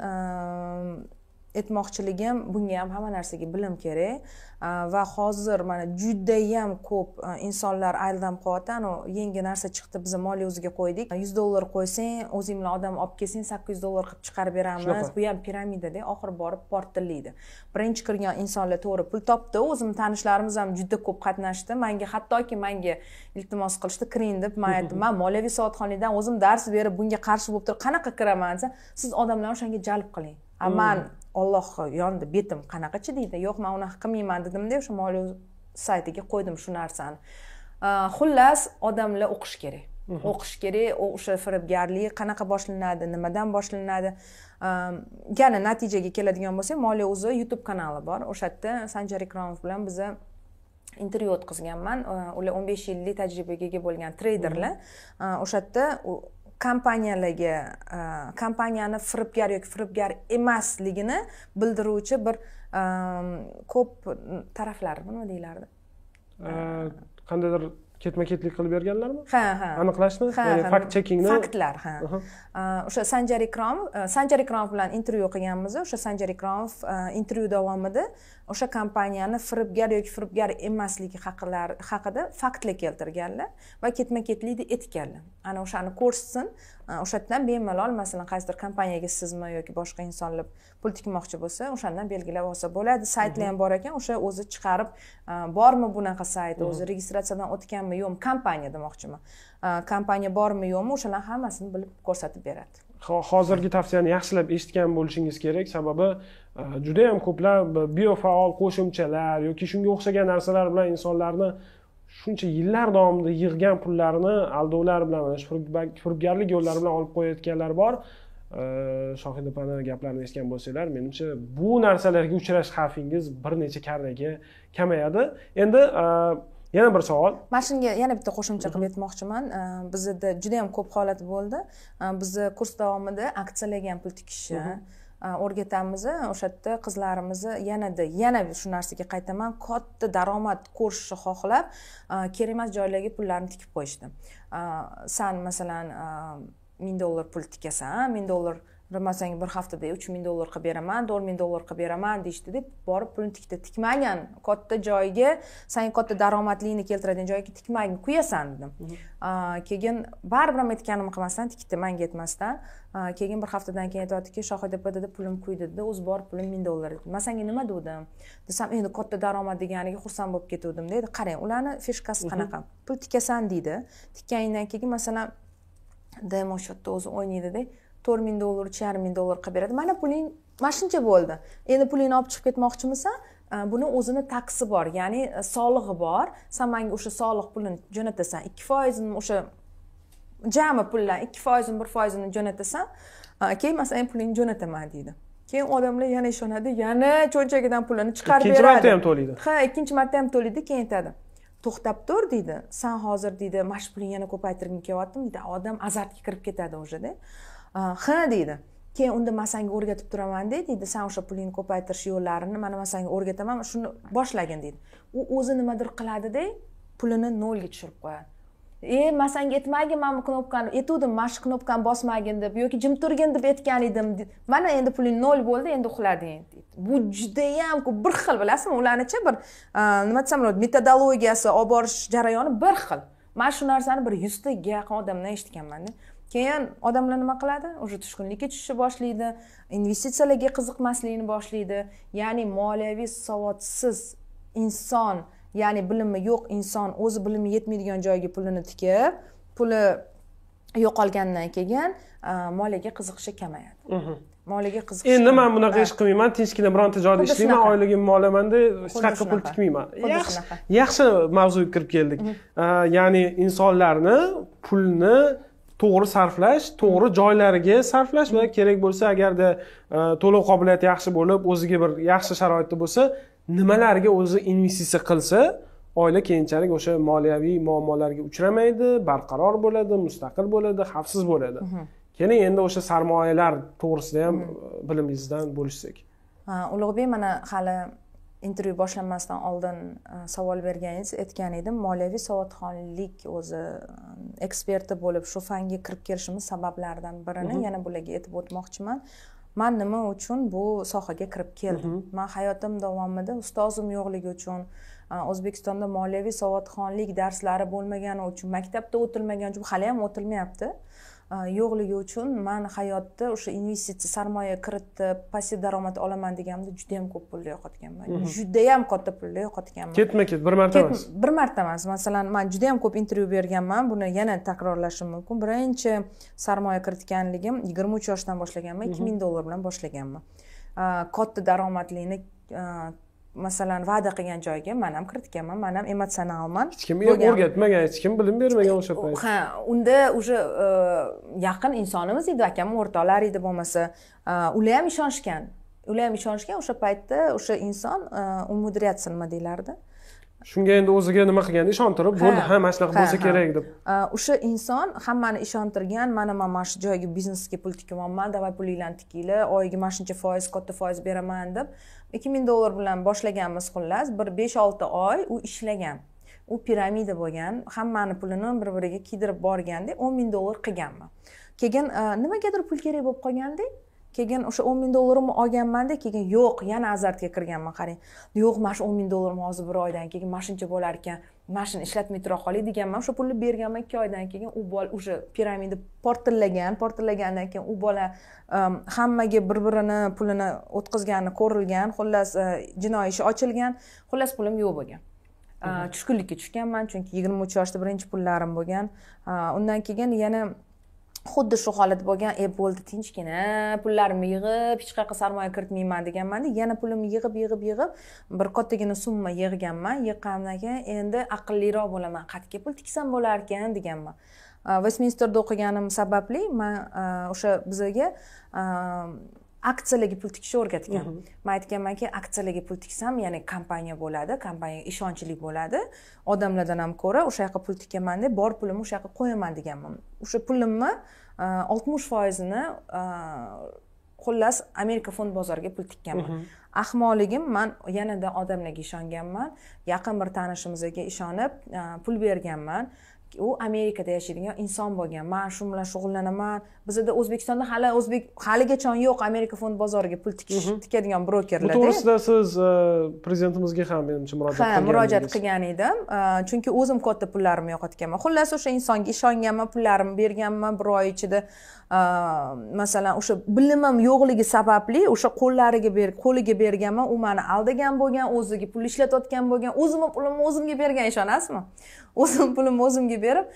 aytmoqchiligim bunga ham hamma narsaga bilim kerak va hozir mana judayam ko'p insonlar aldanib qolyapti anavi yangi narsa chiqdi biz moli o'ziga qo'ydik yuz dollar qo'ysang o'zing bilan odam olib kelsang sakkiz yuz dollar qilib chiqarib beramiz bu ham piramidada oxiri borib portillaydi birinchi kirgan insonlar to'g'ri pul topdi o'zimni tanishlarimiz ham juda ko'p qatnashdi manga hattoki manga iltimos qilishdi kiring deb man aytdim man moliyaviy savodxonlikdan o'zim dars berib bunga qarshi bo'lib turib qanaqa kiraman desa siz odamlarni o'shanga jalb qiling a man mm. ollohni yonida betim qanaqa deydi yo'q man unaqa qilmayman dedimda o'sha moliya saytiga qo'ydim shu narsani xullas odamlar o'qish kerak mhm. o'qish kerak o'sha firibgarlik qanaqa boshlanadi nimadan boshlanadi yana natijaga keladigan bo'lsak moliya o'zi youtube kanali bor o'sha yerda sanjar ikromov bilan biza intervyu o'tkazganman ular o'n besh yillik tajribaga ega bo'lgan treyderlar mhm. o'sha yerda kompaniyalarga e, kompaniyani firibgar yoki firibgar emasligini bildiruvchi bir e, ko'p taraflari nima deyilardi e, qandaydir ketma ketlik qilib berganlarmi ha ha aniqlashni ha fakt chekingni faktlar ha o'sha sanjar ikromov sanjar ikromov bilan intervyu qilganmiz o'sha sanjar ikromov intervyu davomida o'sha kompaniyani firibgar yoki firibgar emasligi haqida faktlar keltirganlar va ketma ketlikni aytganlar ana o'shani ko'rsatsin o'sha yerdan bemalol masalan qaysidir kompaniyaga sizmi yoki boshqa insonlar pul tikmoqchi bo'lsa o'shandan belgilab olsa bo'ladi saytlar mhmm. ham bor ekan o'sha o'zi chiqarib bormi bunaqa sayt mhmm. o'zi registratsiyadan o'tganmi yo'qmi kompaniya demoqchiman kompaniya bormi yo'qmi o'shalar hammasini bilib ko'rsatib beradi hozirgi tavsiyani yaxshilab eshitgan bo'lishingiz kerak sababi juda yam ko'plab biofaol qo'shimchalar yoki shunga o'xshagan narsalar bilan insonlarni shuncha yillar davomida yig'gan pullarini aldovlar bilan mana shu firibgarlik yo'llari bilan olib qo'yayotganlar bor shohid opani gaplarini eshitgan bo'lsanglar menimcha bu narsalarga uchrash xavfingiz bir necha karraga kamayadi endi e, yana bir savol mana shunga yana bitta qo'shimcha qilib aytmoqchiman e, bizada juda yam ko'p holat bo'ldi e, bizni kurs davomida aksiyalarga ham pul tikishi Э, o'rgatamiz o'sha yerda qizlarimizni yanada yana shu narsaga qaytaman katta daromad ko'rishni xohlab e, kerak joylarga pullarni tikib qo'yishdi e, san masalan e, ming dollar pul tikasan ming dollar bilmasang bir haftada uch ming dollar qilib beraman to'rt ming dollar qilib beraman deyishdi deb borib pulni tikdi tikmagan katta joyga san katta daromadligini keltiradigan joyga tikmagin kuyasan dedim keyin baribir ham aytganimni qilmasdan tikdi manga aytmasdan keyin bir haftadan keyin aytyaptiki dedi pulim kuydi dedi o'zi borib pulim ming dollar dedi man senga nima degandim desam endi katta daromad deganiga xursand bo'lib ketuvdim deydi qarang ularni fishkasi qanaqa pul tikasan deydi tikkaningdan keyin masalan demo yerda o'zi o'ynaydida to'rt ming dollar uch yarim ming dollar qilib beradi mana puling mana shuncha bo'ldi endi pulingni olib chiqib ketmoqchimisan buni o'zini taksi bor ya'ni e, solig'i bor san manga o'sha soliq pulini jo'natasan ikki foizini o'sha jami pullar ikki foizini bir foizini jo'natasan keyin man sani pulingni jo'nataman deydi keyin odamlar yana ishonadi yana cho'nchagidan pulini chiqarib beradi ikkinchi marta ham to'laydi ha ikkinchi marta ham to'laydi keyin aytadi to'xtab tur deydi san hozir deydi mana shu pulingni yana ko'paytirgim kelyaptimi deydi odam azartga kirib ketadi уже да ha deydi keyin unda man senga o'rgatib turaman deydi san o'sha pulingni ko'paytirish yo'llarini mana man senga o'rgataman shuni boshlagin deydi u o'zi nimadir qiladida pulini nolga tushirib qo'yadi e man senga aytmagin mana bu knopkani aytuvdim mana shu knopkani bosmagin deb yoki jim turgin deb aytgan edim mana endi puling nol bo'ldi endi uxlading deydi bu judayam ko'p bir xil bilasizmi ularnichi bir e, nima desam bo'ladi metodologiyasi olib borish jarayoni bir xil man shu narsani bir yuzta yaqin odamdan eshitganmanda keyin odamlar nima qiladi уже tushkunlikka tushishni boshlaydi investitsiyalarga qiziqmaslikni boshlaydi ya'ni moliyaviy savodsiz inson ya'ni bilimi yo'q inson o'zi bilimi yetmaydigan joyga pulini tikib puli yo'qolgandan keyin moliyaga qiziqishi kamayadi mhm. moliyaga qiziqish endi man bunaqa ish qilmayman tinchgina bironta joyda ishlayman oyligimni olamanda hech qayerga pul tikmayman yaxshi yaxshi mavzuga kirib keldik mhm. ya'ni insonlarni pulni to'g'ri sarflash to'g'ri joylariga sarflash va kerak bo'lsa agarda e, to'lov qobiliyati yaxshi bo'lib o'ziga bir yaxshi sharoitda bo'lsa nimalarga o'zi investitsiya qilsa oila keyinchalik o'sha moliyaviy muammolarga uchramaydi barqaror bo'ladi mustaqil bo'ladi xavfsiz bo'ladi mhmm. keling endi o'sha sarmoyalar to'g'risida ham mhmm. bilimingizdan bo'lishsak ulug'bek mana hali intervyu boshlanmasdan oldin e, savol berganingiz aytgan edim moliyaviy savodxonlik o'zi e, eksperti bo'lib shu fanga kirib kelishimiz sabablaridan birini mhm. yana bularga aytib o'tmoqchiman man nima uchun bu sohaga kirib keldim mhm. man hayotim davomida ustozim yo'qligi uchun e, o'zbekistonda moliyaviy savodxonlik darslari bo'lmagani uchun maktabda o'tilmagani uchun hali ham o'tilmayapti Э, yo'qligi uchun man hayotda o'sha investitsiya sarmoya kiritib passiv daromad olaman deganimda juda yam ko'p pulni yo'qotganman judayam katta pulni yo'qotganman ketma ket bir marta emas bir marta emas masalan man juda yam ko'p intervyu berganman buni yana takrorlashim mumkin birinchi sarmoya kiritganligim yigirma uch yoshdan boshlaganman ikki ming dollar bilan boshlaganman э, katta daromadlini э, masalan va'da qilgan joyga man ham kiritganman man ham emotsionalman hech kimga ham o'rgatmagan hech kim bilim bermagan o'sha payt ha unda уже e, yaqin insonimiz edi akam o'rtoqlar edi bo'lmasa e, ular ham ishonishgan ular ham ishonishgan o'sha paytda o'sha inson e, umudryatsiya nima deyilardi shunga endi o'ziga nima qilgan ishontirib bo'ldi ha mana shunaqa bo'lsa kerak deb o'sha inson hammani ishontirgan mana man mana shu joyga biznesga pul tikyapman давай pulinglarni tikinglar oyiga mana shuncha foiz katta foiz beraman deb ikki ming dollar bilan boshlaganmiz xullas bir besh olti oy u ishlagan u piramida bo'lgan hammani pulini bir biriga kiydirib borganda o'n ming dollar qilganman keyin nimagadir pul kerak bo'lib qolgandek keyin o'sha o'n ming dollarimni olganmanda keyin yo'q yana azartga kirganman qarang yo'q mana shu o'n ming dollarim hozir bir oydan keyin mana shuncha bo'lar ekan mana shuni ishlatmay tura qolay deganman o'sha pulni berganman ikki oydan keyin u bola o'sha piramida portillagan portillagandan keyin u bola ehm, hammaga bir birini pulini o'tkazgani ko'rilgan xullas e, jinoiy ishi ochilgan xullas pulim yo'q bo'lgan e, tushkunlikka tushganman chunki yigirma uch yoshda birinchi pullarim bo'lgan e, undan keyin yana xuddi shu holat bo'lgan e bo'ldi tinchgina pullarimni yig'ib hech qayerqa sarmoya kiritmayman deganmanda yana pulimni yig'ib yig'ib yig'ib bir kattagina summa yig'ganman yig'ganimdan keyin endi aqlliroq bo'laman qayerga pul tiksam bo'larkan deganman vestminsterda o'qiganim sababli man e, o'sha bizaga e, aksiyalarga pul tikishni o'rgatgan man mhm. aytganmanki aksiyalarga pul tiksam ya'ni kompaniya bo'ladi kompaniya ishonchli bo'ladi odamlardan ham ko'ra o'sha yoqqa pul tikaman deb bor pulimni o'sha yoqqa qo'yaman deganman o'sha pulimni e, oltmish foizini e, xullas amerika fond bozoriga pul tikkanman mhm. ahmoqligim man yanada odamlarga ishonganman yaqin bir tanishimizga ishonib e, pul berganman u amerikada yashaydigan inson bo'lgan man shu bilan shug'ullanaman bizada o'zbekistonda hali o'zbek haligacha yo'q amerika fond bozoriga pul tikish mhm. tikadigan brokerlar bu to'g'risida siz e, prezidentimizga ham menimcha murojaat qilgan ha murojaat qilgan edim e, chunki o'zim katta pullarimni yo'qotganman xullas o'sha insonga ishonganman pullarimni berganman bir oy ichida e, masalan o'sha bilimim yo'qligi sababli o'sha qo'llariga ber qo'liga berganman u mani aldagan bo'lgan o'ziga pul ishlatayotgan bo'lgan o'zimni pulimni o'zimga bergan ishonasizmi o'zim pulimni o'zimga berib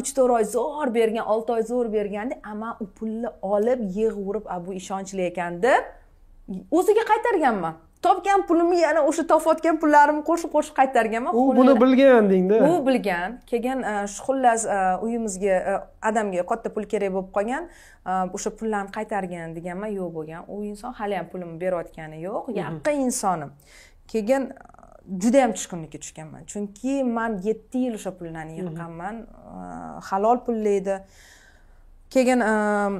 uch to'rt oy zo'r bergan olti oy zo'r berganda amal man u pulni olib yig'ib a bu ishonchli ekan deb o'ziga qaytarganman topgan pulimni yana o'sha topayotgan pullarimni qo'shib qo'shib qaytarganman u buni bilgan dengda u bilgan keyin shu e, xullas e, uyimizga e, adamga katta pul kerak bo'lib qolgan o'sha pullarni qaytargin deganman yo'q bo'lgan u inson hali ham pulimni berayotgani yo'q mm-hmm. yaqin insonim keyin juda yam tushkunlikka tushganman chunki man yetti yil o'sha pullarni yig'ganman halol pullaydi edi keyin ehm,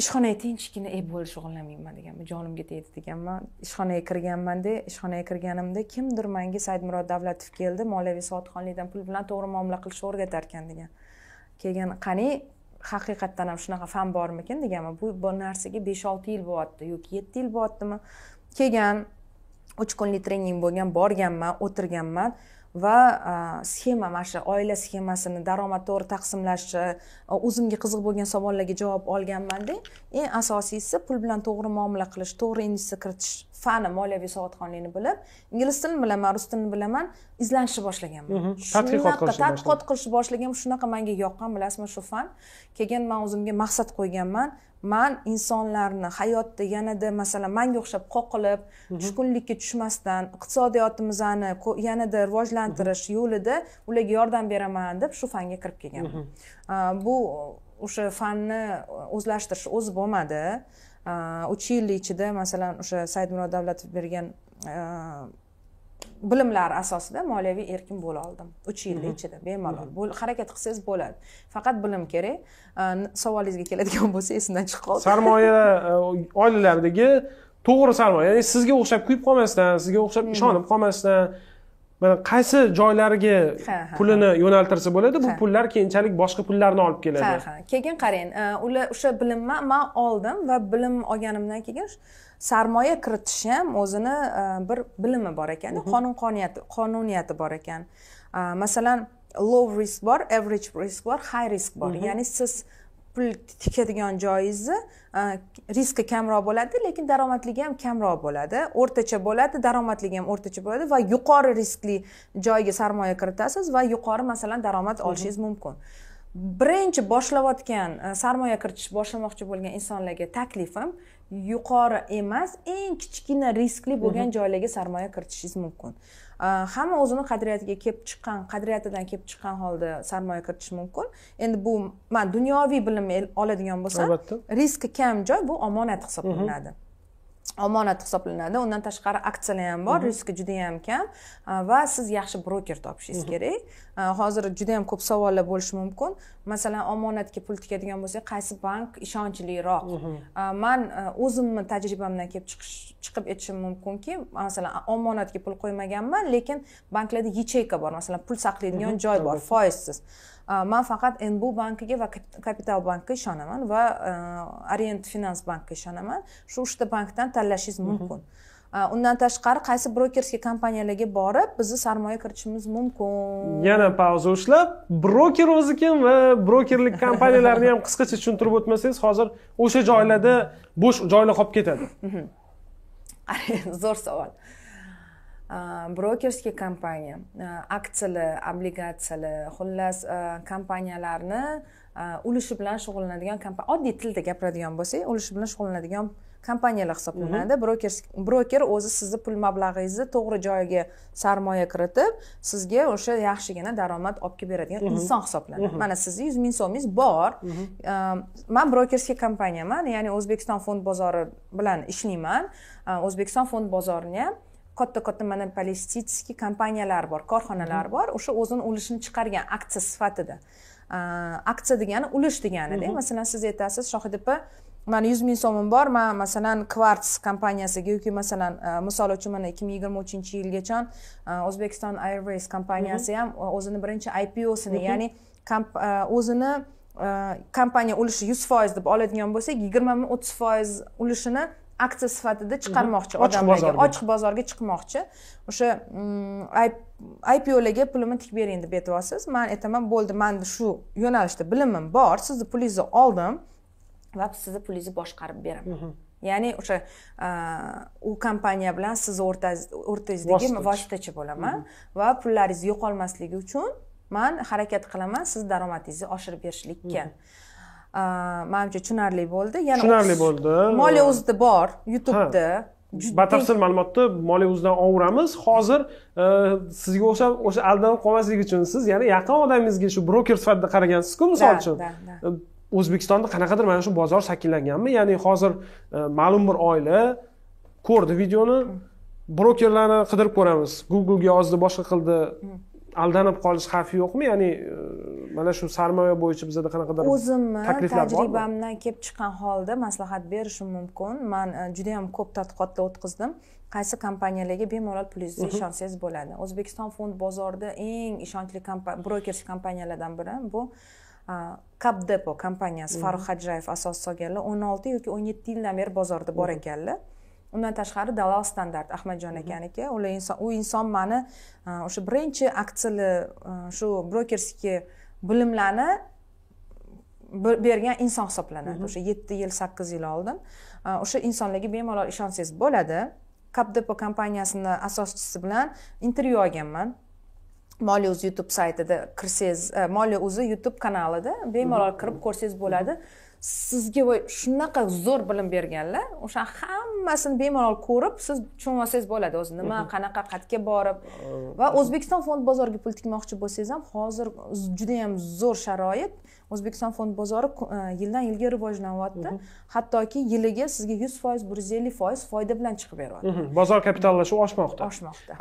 ishxonaga tinchgina e bo'ldi shug'ullanmayman deganman jonimga tegdi deganman ishxonaga kirganmanda ishxonaga kirganimda kimdir manga saidmurod davlatov keldi moliyaviy soatxonlikdan pul bilan to'g'ri muomala qilishni o'rgatar ekan degan keyin qani haqiqatdan ham shunaqa fan bormikin deganman bu, bu narsaga besh olti yil bo'lyapti yoki yetti yil bo'lyaptimi kelgan uch kunlik trening bo'lgan borganman o'tirganman va sxema mana shu oila sxemasini daromad to'g'ri taqsimlashni o'zimga qiziq bo'lgan savollarga javob olganmanda eng asosiysi pul bilan to'g'ri muomala qilish to'g'ri investitsiya kiritish fani moliyaviy savodxonlikni bilib ingliz tilini bilaman rus tilini bilaman izlanishni boshlaganman shunaqa tadqiqot qilishni boshlaganman shunaqa manga yoqqan bilasizmi shu fan keyin man o'zimga maqsad qo'yganman man insonlarni hayotda yanada masalan manga o'xshab qoqilib mhm. tushkunlikka tushmasdan iqtisodiyotimizni yanada rivojlantirish mhm. yo'lida ularga yordam beraman deb shu fanga kirib kelganman mhm. bu o'sha fanni o'zlashtirish o'zi bo'lmadi uch yil ichida masalan o'sha saidmurod davlatov bergan bilimlar asosida moliyaviy erkin bo'la oldim uch yilni mhm. ichida bemalol mhm. harakat qilsangiz bo'ladi faqat bilim kerak e, savolingizga keladigan bo'lsa esimdan chiqib qoldi sarmoya [laughs] e, oilalardagi to'g'ri sarmoya ya'ni sizga o'xshab kuyib qolmasdan sizga o'xshab mhm. ishonib qolmasdan mana qaysi joylariga pulini yo'naltirsa bo'ladi bu pullar keyinchalik boshqa pullarni olib keladi ha ha keyin qarang e, ular o'sha bilimni man oldim va bilim olganimdan keyin sarmoya kiritish ham o'zini e, bir bilimi bor ekanda mhm. qonun qonuniyati qonuniyati bor ekan e, masalan low risk bor average risk bor high risk bor mhm. ya'ni siz pul tikadigan joyingizni e, riski kamroq bo'ladi lekin daromadligi ham kamroq bo'ladi o'rtacha bo'ladi daromadligi ham o'rtacha bo'ladi va yuqori riskli joyga sarmoya kiritasiz va yuqori masalan daromad olishingiz mumkin birinchi boshlayotgan e, sarmoya kiritish boshlamoqchi bo'lgan insonlarga taklifim yuqori emas eng kichkina riskli bo'lgan joylarga sarmoya kiritishingiz mumkin e, hamma o'zini qadriyatiga kelib chiqqan qadriyatidan kelib chiqqan holda sarmoya kiritish mumkin endi bu man dunyoviy bilim oladigan bo'lsam riski kam joy bu omonat hisoblanadi omonat hisoblanadi undan tashqari aksiyani ham bor mhm. riski juda ham kam e, va siz yaxshi broker topishingiz mhm. kerak e, hozir juda ham ko'p savollar bo'lishi mumkin masalan omonatga pul tikadigan bo'lsak qaysi bank ishonchliroq mhm. e, man o'zimni tajribamdan kelib chiqish chiqib aytishim mumkinki masalan omonatga pul qo'ymaganman lekin banklarda yacheyka bor masalan pul saqlaydigan joy bor foizsiz Э, man faqat nbu bankiga va kapital bankka ishonaman va e, orient finans bankka ishonaman shu uchta bankdan tanlashingiz mumkin e, undan tashqari qaysi brokerskiy kompaniyalarga borib bizni sarmoya kiritishimiz mumkin yana pauza ushlab broker o'zi kim va brokerlik kompaniyalarini ham qisqacha tushuntirib o'tmasangiz hozir o'sha joylarda bo'sh joylar qolib ketadi zo'r savol brokerski kompaniya aksiyalar obligatsiyalar xullas kompaniyalarni ulushi bilan shug'ullanadigan oddiy tilda gapiradigan bo'lsak ulushi bilan shug'ullanadigan kompaniyalar hisoblanadi mm-hmm. broker broker o'zi sizni pul mablag'ingizni to'g'ri joyiga sarmoya kiritib sizga o'sha yaxshigina daromad olib kelib beradigan mm-hmm. inson hisoblanadi mm-hmm. mana sizni yuz ming so'mingiz bor ehm, man brokerskiy kompaniyaman ya'ni o'zbekiston fond bozori bilan ishlayman ehm, o'zbekiston fond bozorini ham katta katta monopolistический kompaniyalar bor korxonalar bor o'sha o'zini ulushini chiqargan aksiya sifatida aksiya degani ulush deganida masalan siz aytasiz shohid opa mani yuz ming so'mim bor man masalan kvarts kompaniyasiga yoki masalan misol uchun mana ikki ming yigirma uchinchi yilgacha o'zbekiston airways kompaniyasi ham o'zini birinchi iposini ya'ni o'zini kompaniya ulushi yuz foiz deb oladigan bo'lsak yigirma ming o'ttiz foiz ulushini aksiya sifatida mhm. chiqarmoqchi odamlarga ochiq bozorga chiqmoqchi o'sha mm, ipolarga pulimni tik bering deb aytyapsiz man aytaman bo'ldi manda shu yo'nalishda bilimim bor sizni pulingizni oldim va sizni pulingizni boshqarib beraman mhm. ya'ni o'sha u kompaniya bilan sizni o'rtangizdagi vositachi bo'laman mhm. va pullaringiz yo'qolmasligi uchun man harakat qilaman sizni daromadingizni oshirib berishlikka manimcha tushunarli bo'ldi yana tushunarli bo'ldi moliya o'zida bor youtubeda batafsil ma'lumotni moliya o'zidan ovuramiz hozir e, sizga o'sha o'sha aldanib qolmaslik uchun siz ya'ni yaqin odamingizga shu broker sifatida qaragansizku misol uchun e, o'zbekistonda qanaqadir mana shu bozor shakllanganmi ya'ni hozir e, ma'lum bir oila ko'rdi videoni mm. brokerlarni qidirib ko'ramiz googlega yozdi boshqa qildi mm. aldanib qolish xavfi yo'qmi ya'ni e, mana shu sarmoya bo'yicha bizada qanaqadir o'zimni tajribamdan kelib chiqqan holda maslahat berishim mumkin man e, juda yam ko'p tadqiqotlar o'tkazdim qaysi kompaniyalarga bemalol plyusda mhm. ishonsangiz bo'ladi o'zbekiston fond bozorida eng ishonchli brokers kompaniyalardan biri bu capdepo kompaniyasi mhm. farruh hajrayev asos solganlar o'n olti yoki o'n yetti yildan beri bozorda bor mhm. ekanlar undan tashqari dalol standart ahmadjon mhm. akaniki ular inson u inson mani e, o'sha birinchi aksiyali e, shu brokerskiy bilimlarni bergan inson hisoblanadi mhm. o'sha yetti yil sakkiz yil oldin e, o'sha insonlarga bemalol ishonsangiz bo'ladi kapdepo kompaniyasini asoschisi bilan intervyu olganman moliya uz youtube saytida kirsangiz moliya uzi youtube kanalida bemalol mhm. kirib ko'rsangiz bo'ladi sizga voy shunaqa zo'r bilim berganlar o'sha hammasini bemalol ko'rib siz tushunmasangiz bo'ladi o'zi nima mhm. qanaqa qayerga borib va o'zbekiston fond bozoriga pul tikmoqchi bo'lsangiz ham hozir judayam zo'r sharoit o'zbekiston fond bozori e, yildan yilga rivojlanyapti mhm. hattoki yiliga sizga yuz foiz bir yuz ellik foiz foyda bilan chiqib beryapti mhm. bozor kapitallashuvi oshmoqda oshmoqda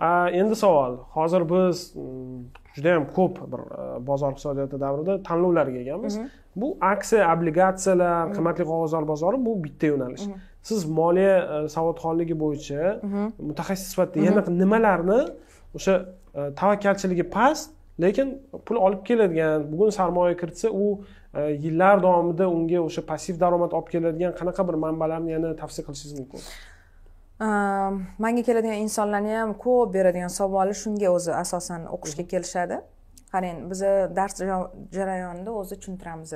endi savol hozir biz mm, juda ko'p bir e, bozor iqtisodiyoti davrida tanlovlarga egamiz bu aksiya obligatsiyalar qimmatli qog'ozlar bozori bu bitta yo'nalish mhm. siz moliya e, savodxonligi bo'yicha mhm. mutaxassis sifatida mhm. yana nimalarni o'sha e, tavakkalchiligi past lekin pul olib keladigan bugun sarmoya kiritsa u e, yillar davomida unga o'sha passiv daromad olib keladigan qanaqa bir manbalarni yana tavsiya qilishingiz mumkin ehm, manga keladigan insonlarni ham ko'p beradigan savoli shunga o'zi asosan o'qishga kelishadi qarang biza dars jarayonida o'zi tushuntiramiz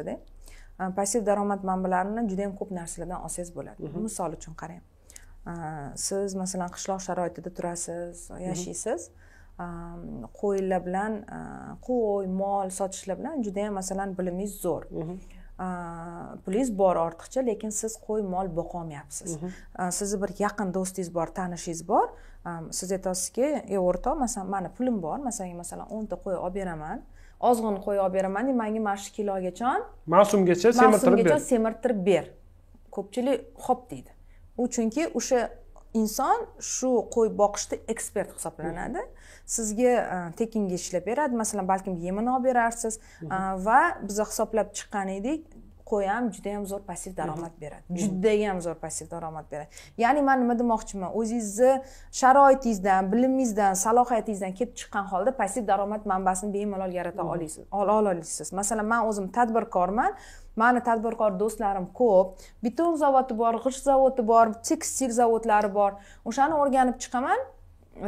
passiv daromad manbalarini juda yam ko'p narsalardan olsangiz bo'ladi mhm. misol uchun qarang siz masalan qishloq sharoitida turasiz mhm. yashaysiz qo'ylar bilan qo'y mol sotishlar bilan judayam masalan bilimingiz zo'r mhm. pulingiz bor ortiqcha lekin siz qo'y mol boqolmayapsiz mhm. sizni bir yaqin do'stingiz bor tanishingiz bor siz aytasizki ey o'rtoq masalan mani pulim bor masalan masalan o'nta qo'y olib beraman ozg'in qo'y olib beraman deb manga mana shu kilogacha mavsumgacha semirtirib ber ko'pchilik ho'p deydi u chunki o'sha inson shu qo'y boqishda ekspert hisoblanadi sizga e, tekinga ishlab beradi masalan balkim yemini olib berarsiz e, va biza hisoblab chiqqan edik qo'y ham juda zo'r passiv daromad beradi judayam zo'r passiv daromad beradi ya'ni man nima demoqchiman o'zingizni sharoitingizdan bilimingizdan salohiyatingizdan kelib chiqqan holda passiv daromad manbasini bemalol yarata olasiz ola olasiz masalan man o'zim tadbirkorman mani tadbirkor do'stlarim ko'p beton zavodi bor g'isht zavodi bor tekstil zavodlari bor o'shani o'rganib chiqaman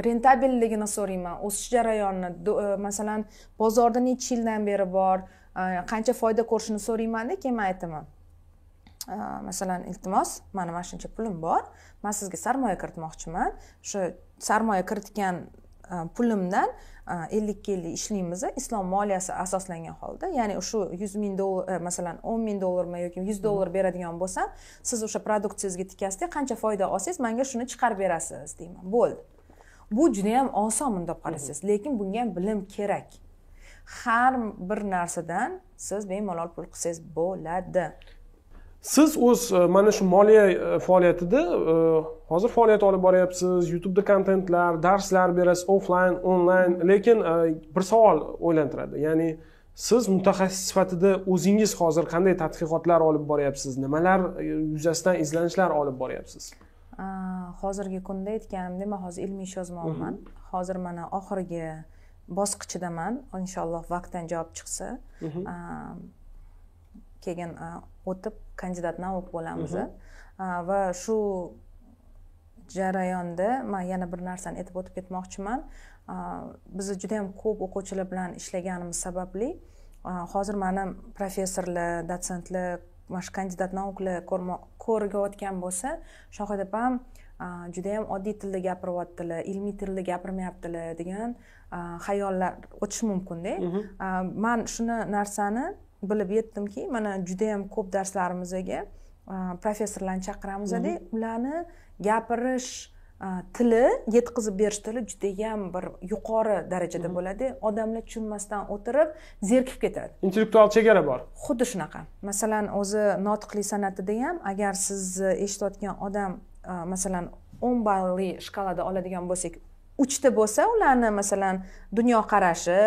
rentabilligini so'rayman o'sish jarayonini e, masalan bozorda necha yildan beri bor e, qancha foyda ko'rishini so'raymanda keyin man aytaman e, masalan iltimos mani mana shuncha pulim bor man sizga sarmoya kiritmoqchiman o'sha sarmoya kiritgan pulimdan ellikka ellik ishlaymiz islom moliyasi asoslangan holda ya'ni shu yuz ming dollar e, masalan o'n ming dollarmi yoki yuz dollar beradigan bo'lsam siz o'sha produksiyangizga tikasizda qancha foyda olsangiz manga shuni chiqarib berasiz deyman bo'ldi bu judayam oson bundoq qarasangiz lekin bunga ham bilim kerak har bir narsadan siz bemalol pul qilsangiz bo'ladi siz o'z e, mana shu moliya e, faoliyatida e, hozir faoliyat olib boryapsiz youtubeda kontentlar darslar berasiz offlayn onlayn lekin bir savol o'ylantiradi ya'ni siz mutaxassis sifatida o'zingiz hozir qanday tadqiqotlar olib boryapsiz nimalar yuzasidan izlanishlar olib boryapsiz hozirgi kunda aytganimdek man hozir ilmiy ish yozmoqman mhm. hozir mana oxirgi bosqichidaman inshaalloh vaqtdan javob chiqsa mhm. keyin o'tib kandidat navuk bo'lamiz va shu jarayonda man yana bir narsani aytib o'tib ketmoqchiman bizni juda yam ko'p o'quvchilar bilan ishlaganimiz sababli hozir mani professorlar dotsentlar mana shu kandidat nauklar ko'rayotgan bo'lsa shohid opam yam oddiy tilda gapiryaptilar ilmiy tilda gapirmayaptilar degan xayollar o'tishi mumkinda man shuni narsani bilib yetdimki mana judayam ko'p darslarimizga professorlarni chaqiramiz-da, mhmm. ularni gapirish tili yetkazib berish tili judayam bir yuqori darajada mhmm. bo'ladi odamlar tushunmasdan o'tirib zerikib ketadi intellektual chegara bor xuddi shunaqa masalan o'zi notiqlik san'atida ham agar sizni eshitayotgan odam masalan o'n balli shkalada oladigan bo'lsak uchta bo'lsa ularni masalan dunyoqarashi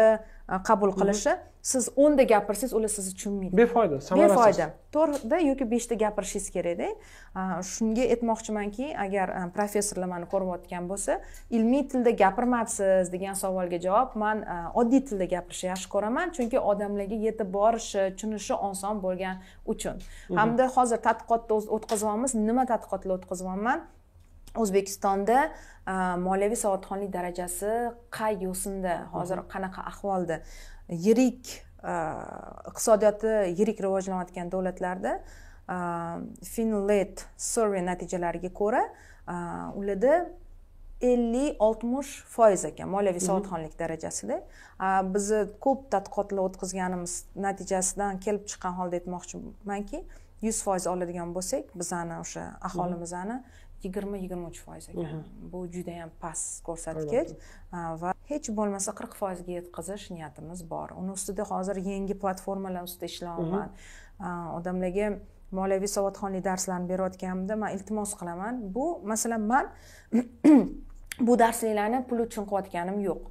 qabul mhmm. qilishi mm -hmm. siz o'nda gapirsangiz ular sizni tushunmaydi befoyda samarasiz befoyda to'rtda yoki beshta gapirishingiz kerakda e, shunga aytmoqchimanki agar e, professorlar mani ko'rayotgan bo'lsa ilmiy tilda gapirmabsiz degan savolga javob man e, oddiy tilda gapirishni yaxshi ko'raman chunki odamlarga yetib borishi tushunishi oson bo'lgani uchun hamda hozir tadqiqotni o'tkazyapmiz nima tadqiqotlar o'tkazyapman o'zbekistonda moliyaviy savodxonlik darajasi qay yo'sinda hozir qanaqa ahvolda yirik e, iqtisodiyoti yirik rivojlanayotgan davlatlarda e, finlet survey natijalariga ko'ra e, ularda ellik oltmish foiz ekan moliyaviy savodxonlik darajasida bizni ko'p tadqiqotlar o'tkazganimiz natijasidan kelib chiqqan holda aytmoqchimanki yuz foiz oladigan bo'lsak bizani o'sha aholimizni yigirma yigirma uch foiz ekan bu judayam past ko'rsatkich va hech bo'lmasa qirq foizga yetkazish niyatimiz bor uni ustida hozir yangi platformalar ustida ishlayapman odamlarga moliyaviy savodxonlik darslarini berayotganimda man iltimos qilaman bu masalan man [clears throat] bu darsliklarni pul uchun qilayotganim yo'q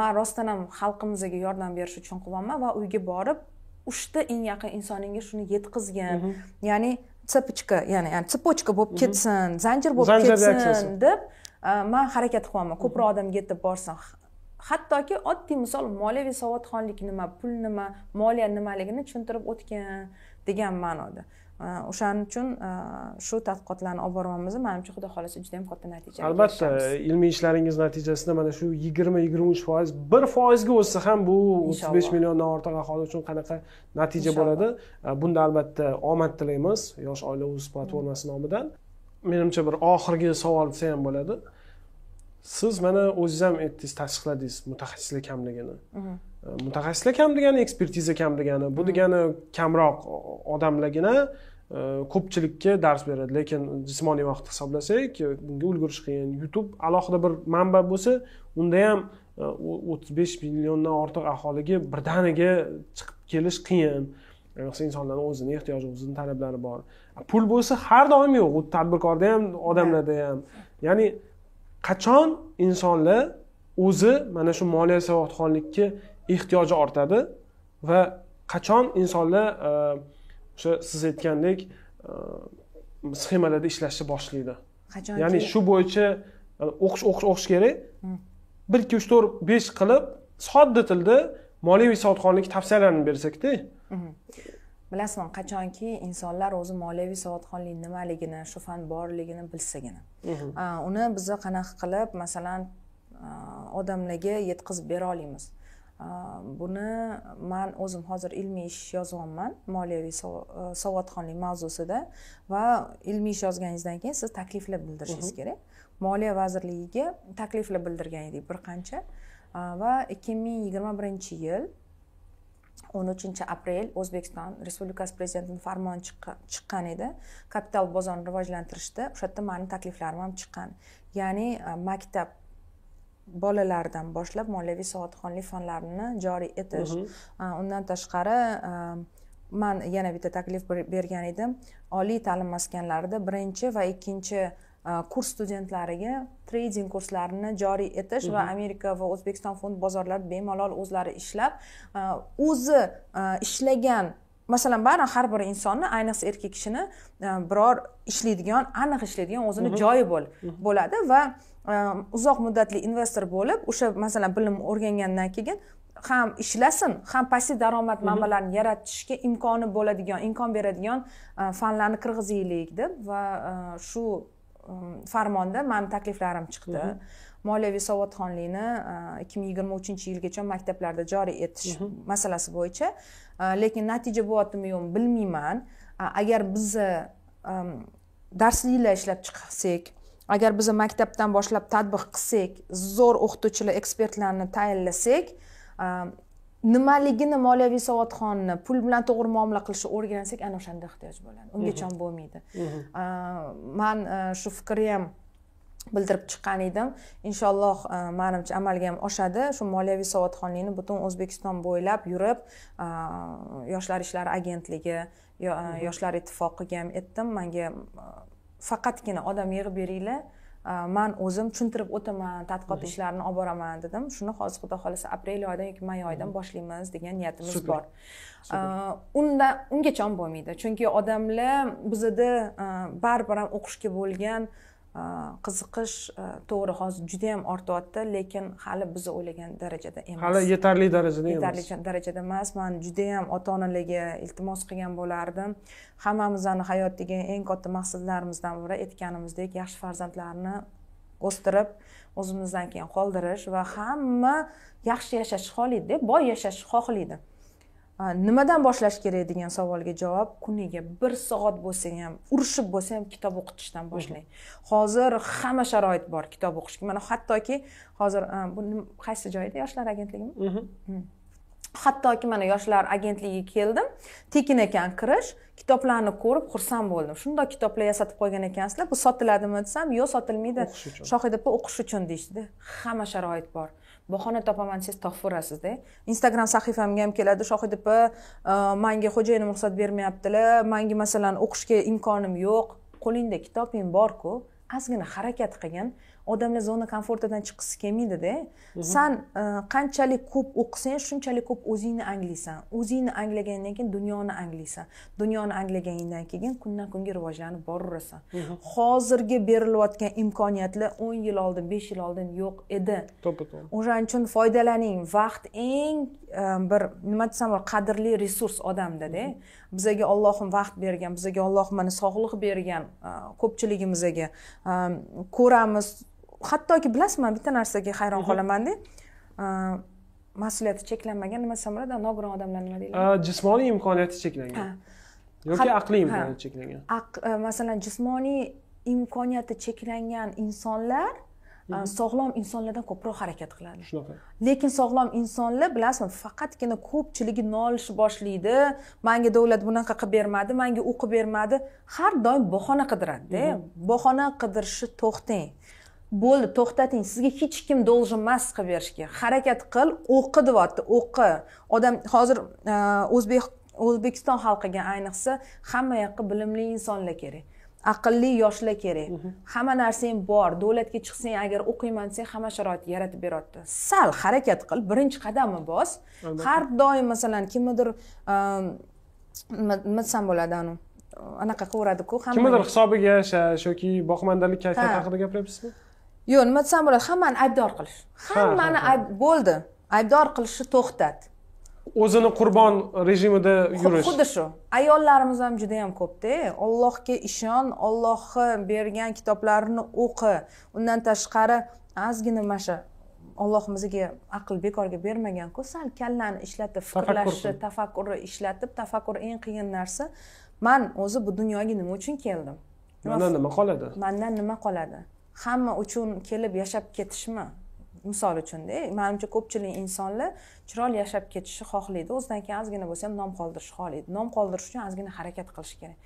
man rostdan ham xalqimizga yordam berish uchun qilyapman va uyga borib uchta eng yaqin insoningga shuni yetkazgin ya'ni цепочка ya'ni цепочка bo'lib ketsin zanjir bo'lib ketsin deb man harakat qilyapman ko'proq odamga yetib borsin hattoki oddiy misol moliyaviy savodxonlik nima pul nima moliya nimaligini tushuntirib o'tgan degan ma'noda Э, o'shaning uchun э, shu tadqiqotlarni olib boryapmiz manimcha xudo xohlasa juda yam katta natija albatta ilmiy ishlaringiz natijasida mana shu yigirma yigirma uch foiz bir foizga o'ssa ham bu o'ttiz besh milliondan ortiq aholi uchun qanaqa natija bo'ladi bunda albatta omad tilaymiz yosh oila uz platformasi nomidan menimcha bir oxirgi savol desa ham bo'ladi siz mana o'zingiz ham aytdingiz tasdiqladingiz mutaxassislar kamligini mhmm. mutaxassislar kam degani ekspertiza kam degani bu mhmm. degani kamroq odamlargina Э, ko'pchilikka dars beradi lekin jismoniy vaqt hisoblasak e, bunga ulgurish qiyin youtube alohida bir manba bo'lsa unda ham e, o'ttiz besh milliondan ortiq aholiga birdaniga chiqib kelish qiyin ayniqsa insonlarni o'zini ehtiyoji o'zini talablari bor pul bo'lsa har doim yo'q u tadbirkorda ham odamlarda ham ya'ni qachon insonlar o'zi mana shu moliya savodxonlikka ehtiyoji ortadi va qachon insonlar e, o'sha siz aytgandek e, sxemalarda ishlashni boshlaydi qachon ya'ni shu bo'yicha e, o'qish o'qish o'qish kerak hmm. bir ikki uch to'rt besh qilib sodda tilda moliyaviy savodxonlik tavsiyalarini bersakda hmm. bilasizmi qachonki insonlar o'zi moliyaviy savodxonlik nimaligini shu fan borligini bilsagina mhm. uni biza qanaqa qilib masalan e, odamlarga yetkazib bera olamiz Э, buni man o'zim hozir ilmiy ish yozyapman moliyaviy e, savodxonlik mavzusida va ilmiy ish yozganingizdan keyin siz takliflar bildirishingiz kerak moliya vazirligiga takliflar bildirgan edik bir qancha e, va ikki ming yigirma birinchi yil o'n uchinchi aprel o'zbekiston respublikasi prezidentini farmoni chiqqan edi kapital bozorini rivojlantirishda o'sha yerda mani takliflarim ham chiqqan ya'ni e, maktab bolalardan boshlab moliyaviy savodxonlik fanlarini joriy etish mhm. undan tashqari man yana bitta taklif bergan edim oliy ta'lim maskanlarida birinchi va ikkinchi kurs studentlariga trading kurslarini joriy etish va mhm. amerika va o'zbekiston fond bozorlarida bemalol o'zlari ishlab o'zi ishlagan masalan baribir har bir insonni ayniqsa erkak kishini e, biror ishlaydigan aniq ishlaydigan o'zini mhm. joyi mhm. bo'ladi va e, uzoq muddatli investor bo'lib o'sha masalan bilim o'rgangandan keyin ham ishlasin ham passiv daromad mhm. manbalarini yaratishga imkoni bo'ladigan imkon beradigan e, fanlarni kirgizaylik deb va shu farmonda mani takliflarim chiqdi moliyaviy savodxonlikni e, ikki ming yigirma uchinchi yilgacha maktablarda joriy etish mhm. masalasi bo'yicha e, lekin natija bo'lyaptimi yo'qmi bilmayman e, agar bizni darsliklar ishlab chiqsak agar biz maktabdan boshlab tadbiq qilsak zo'r o'qituvchilar ekspertlarni tayinlasak nimaligini moliyaviy savodxonni pul bilan to'g'ri muomala qilishni o'rgansak ana o'shanda ehtiyoj bo'ladi ungacha mhm. bo'lmaydi mhm. man shu fikr ham bildirib chiqqan edim inshaalloh e, manimcha amalga ham oshadi shu moliyaviy savodxonlikni butun o'zbekiston bo'ylab yurib e, yoshlar ishlari agentligi e, mhm. yoshlar ittifoqiga ham aytdim manga faqatgina odam yig'ib beringlar man o'zim tushuntirib o'taman tadqiqot mhm. ishlarini olib boraman dedim shuni hozir xudo xohlasa aprel oyidan yoki may oyidan mhm. boshlaymiz degan niyatimiz bor unda ungacha ham bo'lmaydi chunki odamlar bizada baribir ham o'qishga bo'lgan qiziqish to'g'ri hozir juda yam ortyapti lekin hali biz o'ylagan darajada emas hali yetarli darajada emas yetarli darajada emas man yam ota onalarga iltimos qilgan bo'lardim hammamizni hayotdagi eng katta maqsadlarimizdan biri aytganimizdek yaxshi farzandlarni o'stirib o'zimizdan keyin qoldirish va hamma yaxshi yashash xohlaydida boy yashash xohlaydi nimadan boshlash kerak degan savolga javob kuniga bir soat bo'lsa ham urishib bo'lsa ham kitob o'qitishdan boshlang hozir hamma sharoit bor kitob o'qishga mana hattoki hozir bu qaysi joy edi yoshlar agentligimi hattoki mana yoshlar agentligiga keldim tekin ekan kirish kitoblarni ko'rib xursand bo'ldim shundoq kitoblar yasatib qo'ygan ekansizlar bu sotiladimi desam yo'q sotilmaydi opa o'qish uchun deyishdi hamma sharoit bor bahona topaman desiz topib instagram sahifamga ham keladi shohid opa e, manga xo'jayinim ruxsat bermayaptilar manga masalan o'qishga imkonim yo'q qo'lingda kitobing borku ozgina harakat qilgin odamlar zona komfortidan chiqqisi kelmaydida mhm. san e, qanchalik ko'p o'qisang shunchalik ko'p o'zingni anglaysan o'zingni anglagandan keyin dunyoni anglaysan dunyoni anglaganingdan keyin kundan kunga rivojlanib boraverasan mhm. hozirgi berilayotgan imkoniyatlar o'n yil oldin besh yil oldin yo'q edi to'ppa to'g'ri o'shaning uchun foydalaning vaqt eng e, bir nima desam bo'ladi qadrli resurs odamdada mhm. bizaga ollohim vaqt bergan bizaga olloh mana sog'liq bergan e, ko'pchiligimizga ko'ramiz hattoki bilasizmi bitta narsaga hayron qolamanda mas'uliyati cheklanmagan nima desam bo'ladi nogiron odamlar nima deyiladi jismoniy imkoniyati cheklangan yoki aqliy imkoniyati cheklangan e, masalan jismoniy imkoniyati cheklangan insonlar e, sog'lom insonlardan ko'proq harakat qiladi shunaqa lekin sog'lom insonlar bilasizmi faqatgina ko'pchiligi nolishni boshlaydi manga davlat bunaqa qilib bermadi manga u qilib bermadi har doim bahona qidiradida bahona qidirishni to'xtang bo'ldi to'xtating sizga hech kim должен emas qilib berishga harakat qil o'qi deyapti o'qi odam hozir e, o'zbek o'zbekiston xalqiga ayniqsa hamma yoqqa bilimli insonlar kerak aqlli yoshlar kerak mhmm. hamma narsang bor davlatga chiqsang agar o'qiyman desang hamma sharoit yaratib beryapti sal harakat qil birinchi qadamni bos har doim masalan kimnidir nima e, desam bo'ladi anu anaqa qilaveradiku kimnidir hisobiga yashash yoki boqimandalik kayfiyati haqida gapiryapsizmi yo'q nima desam bo'ladi hammani aybdor qilish hammani bo'ldi aybdor qilishni to'xtat o'zini qurbon rejimida yurish xuddi shu ayollarimiz ham juda yam ko'pda ollohga ishon ollohni bergan kitoblarini o'qi undan tashqari ozgina mana shu olloh bizga aql bekorga bermaganku sal kallani ishlatib fikrlashni tafakkurni ishlatib tafakkur eng qiyin narsa man o'zi bu dunyoga nima uchun keldim mandan nima qoladi mandan nima qoladi hamma uchun kelib yashab ketishmi misol uchunda manimcha ko'pchilik insonlar chiroyli yashab ketishni xohlaydi o'zidan keyin ozgina bo'lsa ham nom qoldirishni xohlaydi nom qoldirish uchun ozgina harakat qilish kerak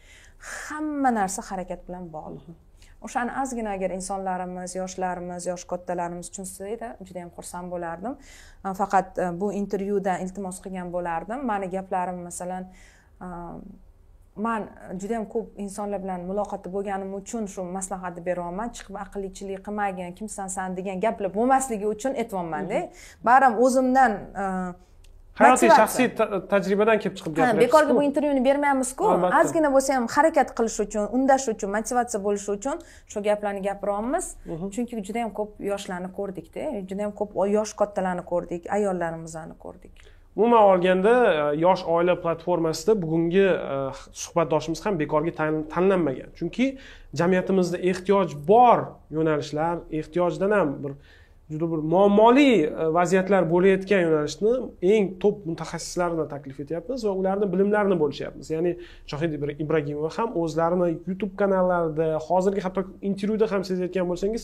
hamma narsa harakat bilan bog'liq o'shani ozgina agar insonlarimiz yoshlarimiz yosh kattalarimiz tushunsa edi juda yam xursand bo'lardim faqat e, bu intervyuda iltimos qilgan bo'lardim mani gaplarim masalan man e, juda yam ko'p insonlar bilan muloqotda bo'lganim uchun shu maslahatni beryapman chiqib aqllichilik qilmagin kimsan san degan gaplar bo'lmasligi uchun aytyapmanda mm-hmm. bari o'zimdan e, hayotiy shaxsiy tajribadan kelib chiqib gapiryapsiz bekorga bu intervyuni bermayapmizku ozgina bo'lsa ham harakat qilish uchun undash uchun motivatsiya bo'lishi uchun shu gaplarni gapiryapmiz mm-hmm. chunki juda yam ko'p yoshlarni ko'rdikda juda yam ko'p yosh kattalarni ko'rdik ayollarimizni ko'rdik umuman olganda e, yosh oila platformasida bugungi e, suhbatdoshimiz ham bekorga tanlanmagan chunki jamiyatimizda ehtiyoj bor yo'nalishlar ehtiyojdan ham bir juda bir muammoli e, vaziyatlar bo'layotgan yo'nalishni eng top mutaxassislarini taklif etyapmiz va ularni bilimlarini bo'lishyapmiz ya'ni shohid ibragimova ham o'zlarini youtube kanallarida hozirgi hatto intervyuda ham sezayotgan bo'lsangiz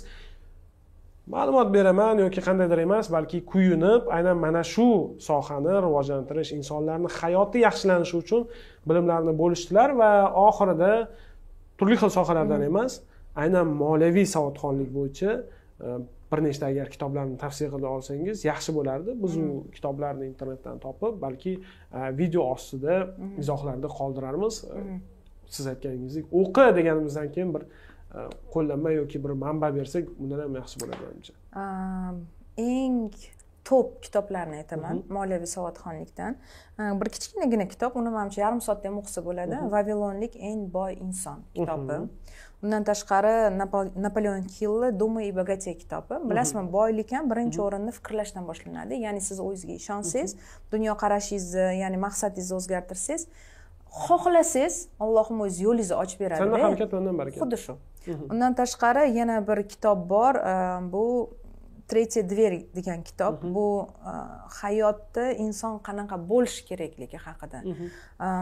ma'lumot beraman yoki qandaydir emas balki kuyunib aynan mana shu sohani rivojlantirish insonlarni hayoti yaxshilanishi uchun bilimlarni bo'lishdilar va oxirida turli xil sohalardan hmm. emas aynan moliyaviy savodxonlik bo'yicha e, bir nechta agar kitoblarni tavsiya qila olsangiz yaxshi bo'lardi biz u hmm. kitoblarni internetdan topib balki e, video ostida hmm. izohlarda qoldirarmiz e, siz aytganingizdek o'qi deganimizdan keyin bir qo'llanma yoki bir manba bersak undan ham yaxshi bo'ladi manimcha eng top kitoblarni aytaman mhm. moliyaviy savodxonlikdan bir kichkinagina kitob uni manimcha yarim soatda ham o'qisa bo'ladi mhm. vavilonlik eng boy inson kitobi mhm. undan tashqari napoleon hillni do'ma и богатей kitobi bilasizmi boylik ham birinchi o'rinda fikrlashdan boshlanadi ya'ni siz o'zingizga ishonsangiz dunyoqarashingizni ya'ni maqsadingizni o'zgartirsangiz xohlasangiz allohim o'zi yo'lingizni ochib beradi sana harakat bilan baraka xuddi shu undan tashqari yana bir kitob bor e, bu третья дверь degan kitob mm -hmm. bu hayotda inson qanaqa bo'lishi kerakligi haqida mm -hmm.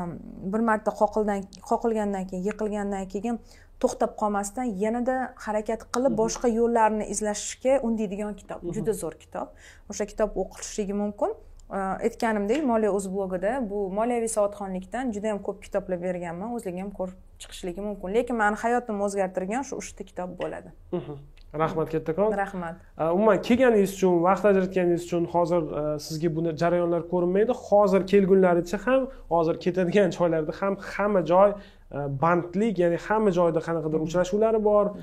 um, bir marta qoqildan qoqilgandan keyin yiqilgandan keyin to'xtab qolmasdan yanada harakat qilib boshqa yo'llarni izlashga undaydigan kitob juda zo'r kitob o'sha kitob o'qilishligi mumkin Э, aytganimdek moliya uz blogida bu moliyaviy savodxonlikdan juda yam ko'p kitoblar berganman o'zligi ham ko'rib chiqishligi mumkin lekin mani hayotimni o'zgartirgan shu uchta kitob bo'ladi mhm. rahmat kattakon rahmat э, umuman kelganingiz uchun vaqt ajratganingiz uchun hozir э, sizga buni jarayonlar ko'rinmaydi hozir kelgunlaricha ham hozir ketadigan joylarda ham hamma joy bandlik ya'ni hamma joyda qanaqadir mhm. uchrashuvlari bor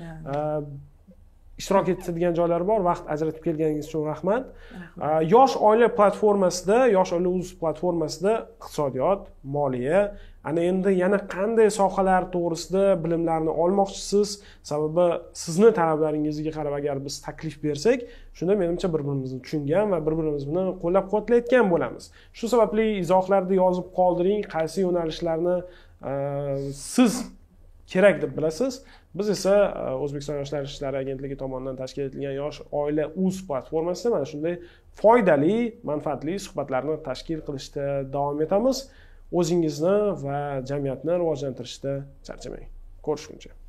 ishtirok etadigan joylar bor vaqt ajratib kelganingiz uchun rahmat yosh oila platformasida yosh oila uz platformasida iqtisodiyot moliya ana endi yana qanday sohalar to'g'risida bilimlarni olmoqchisiz sababi sizni talablaringizga qarab agar biz taklif bersak shunda menimcha bir birimizni tushungan va bir birimizni qo'llab quvvatlayotgan bo'lamiz shu sababli izohlarda yozib qoldiring qaysi yo'nalishlarni siz kerak deb bilasiz biz esa e, o'zbekiston yoshlar ishlari agentligi tomonidan tashkil etilgan yosh oila uz platformasida mana shunday foydali manfaatli suhbatlarni tashkil qilishda davom etamiz o'zingizni va jamiyatni rivojlantirishda charchamang ko'rishguncha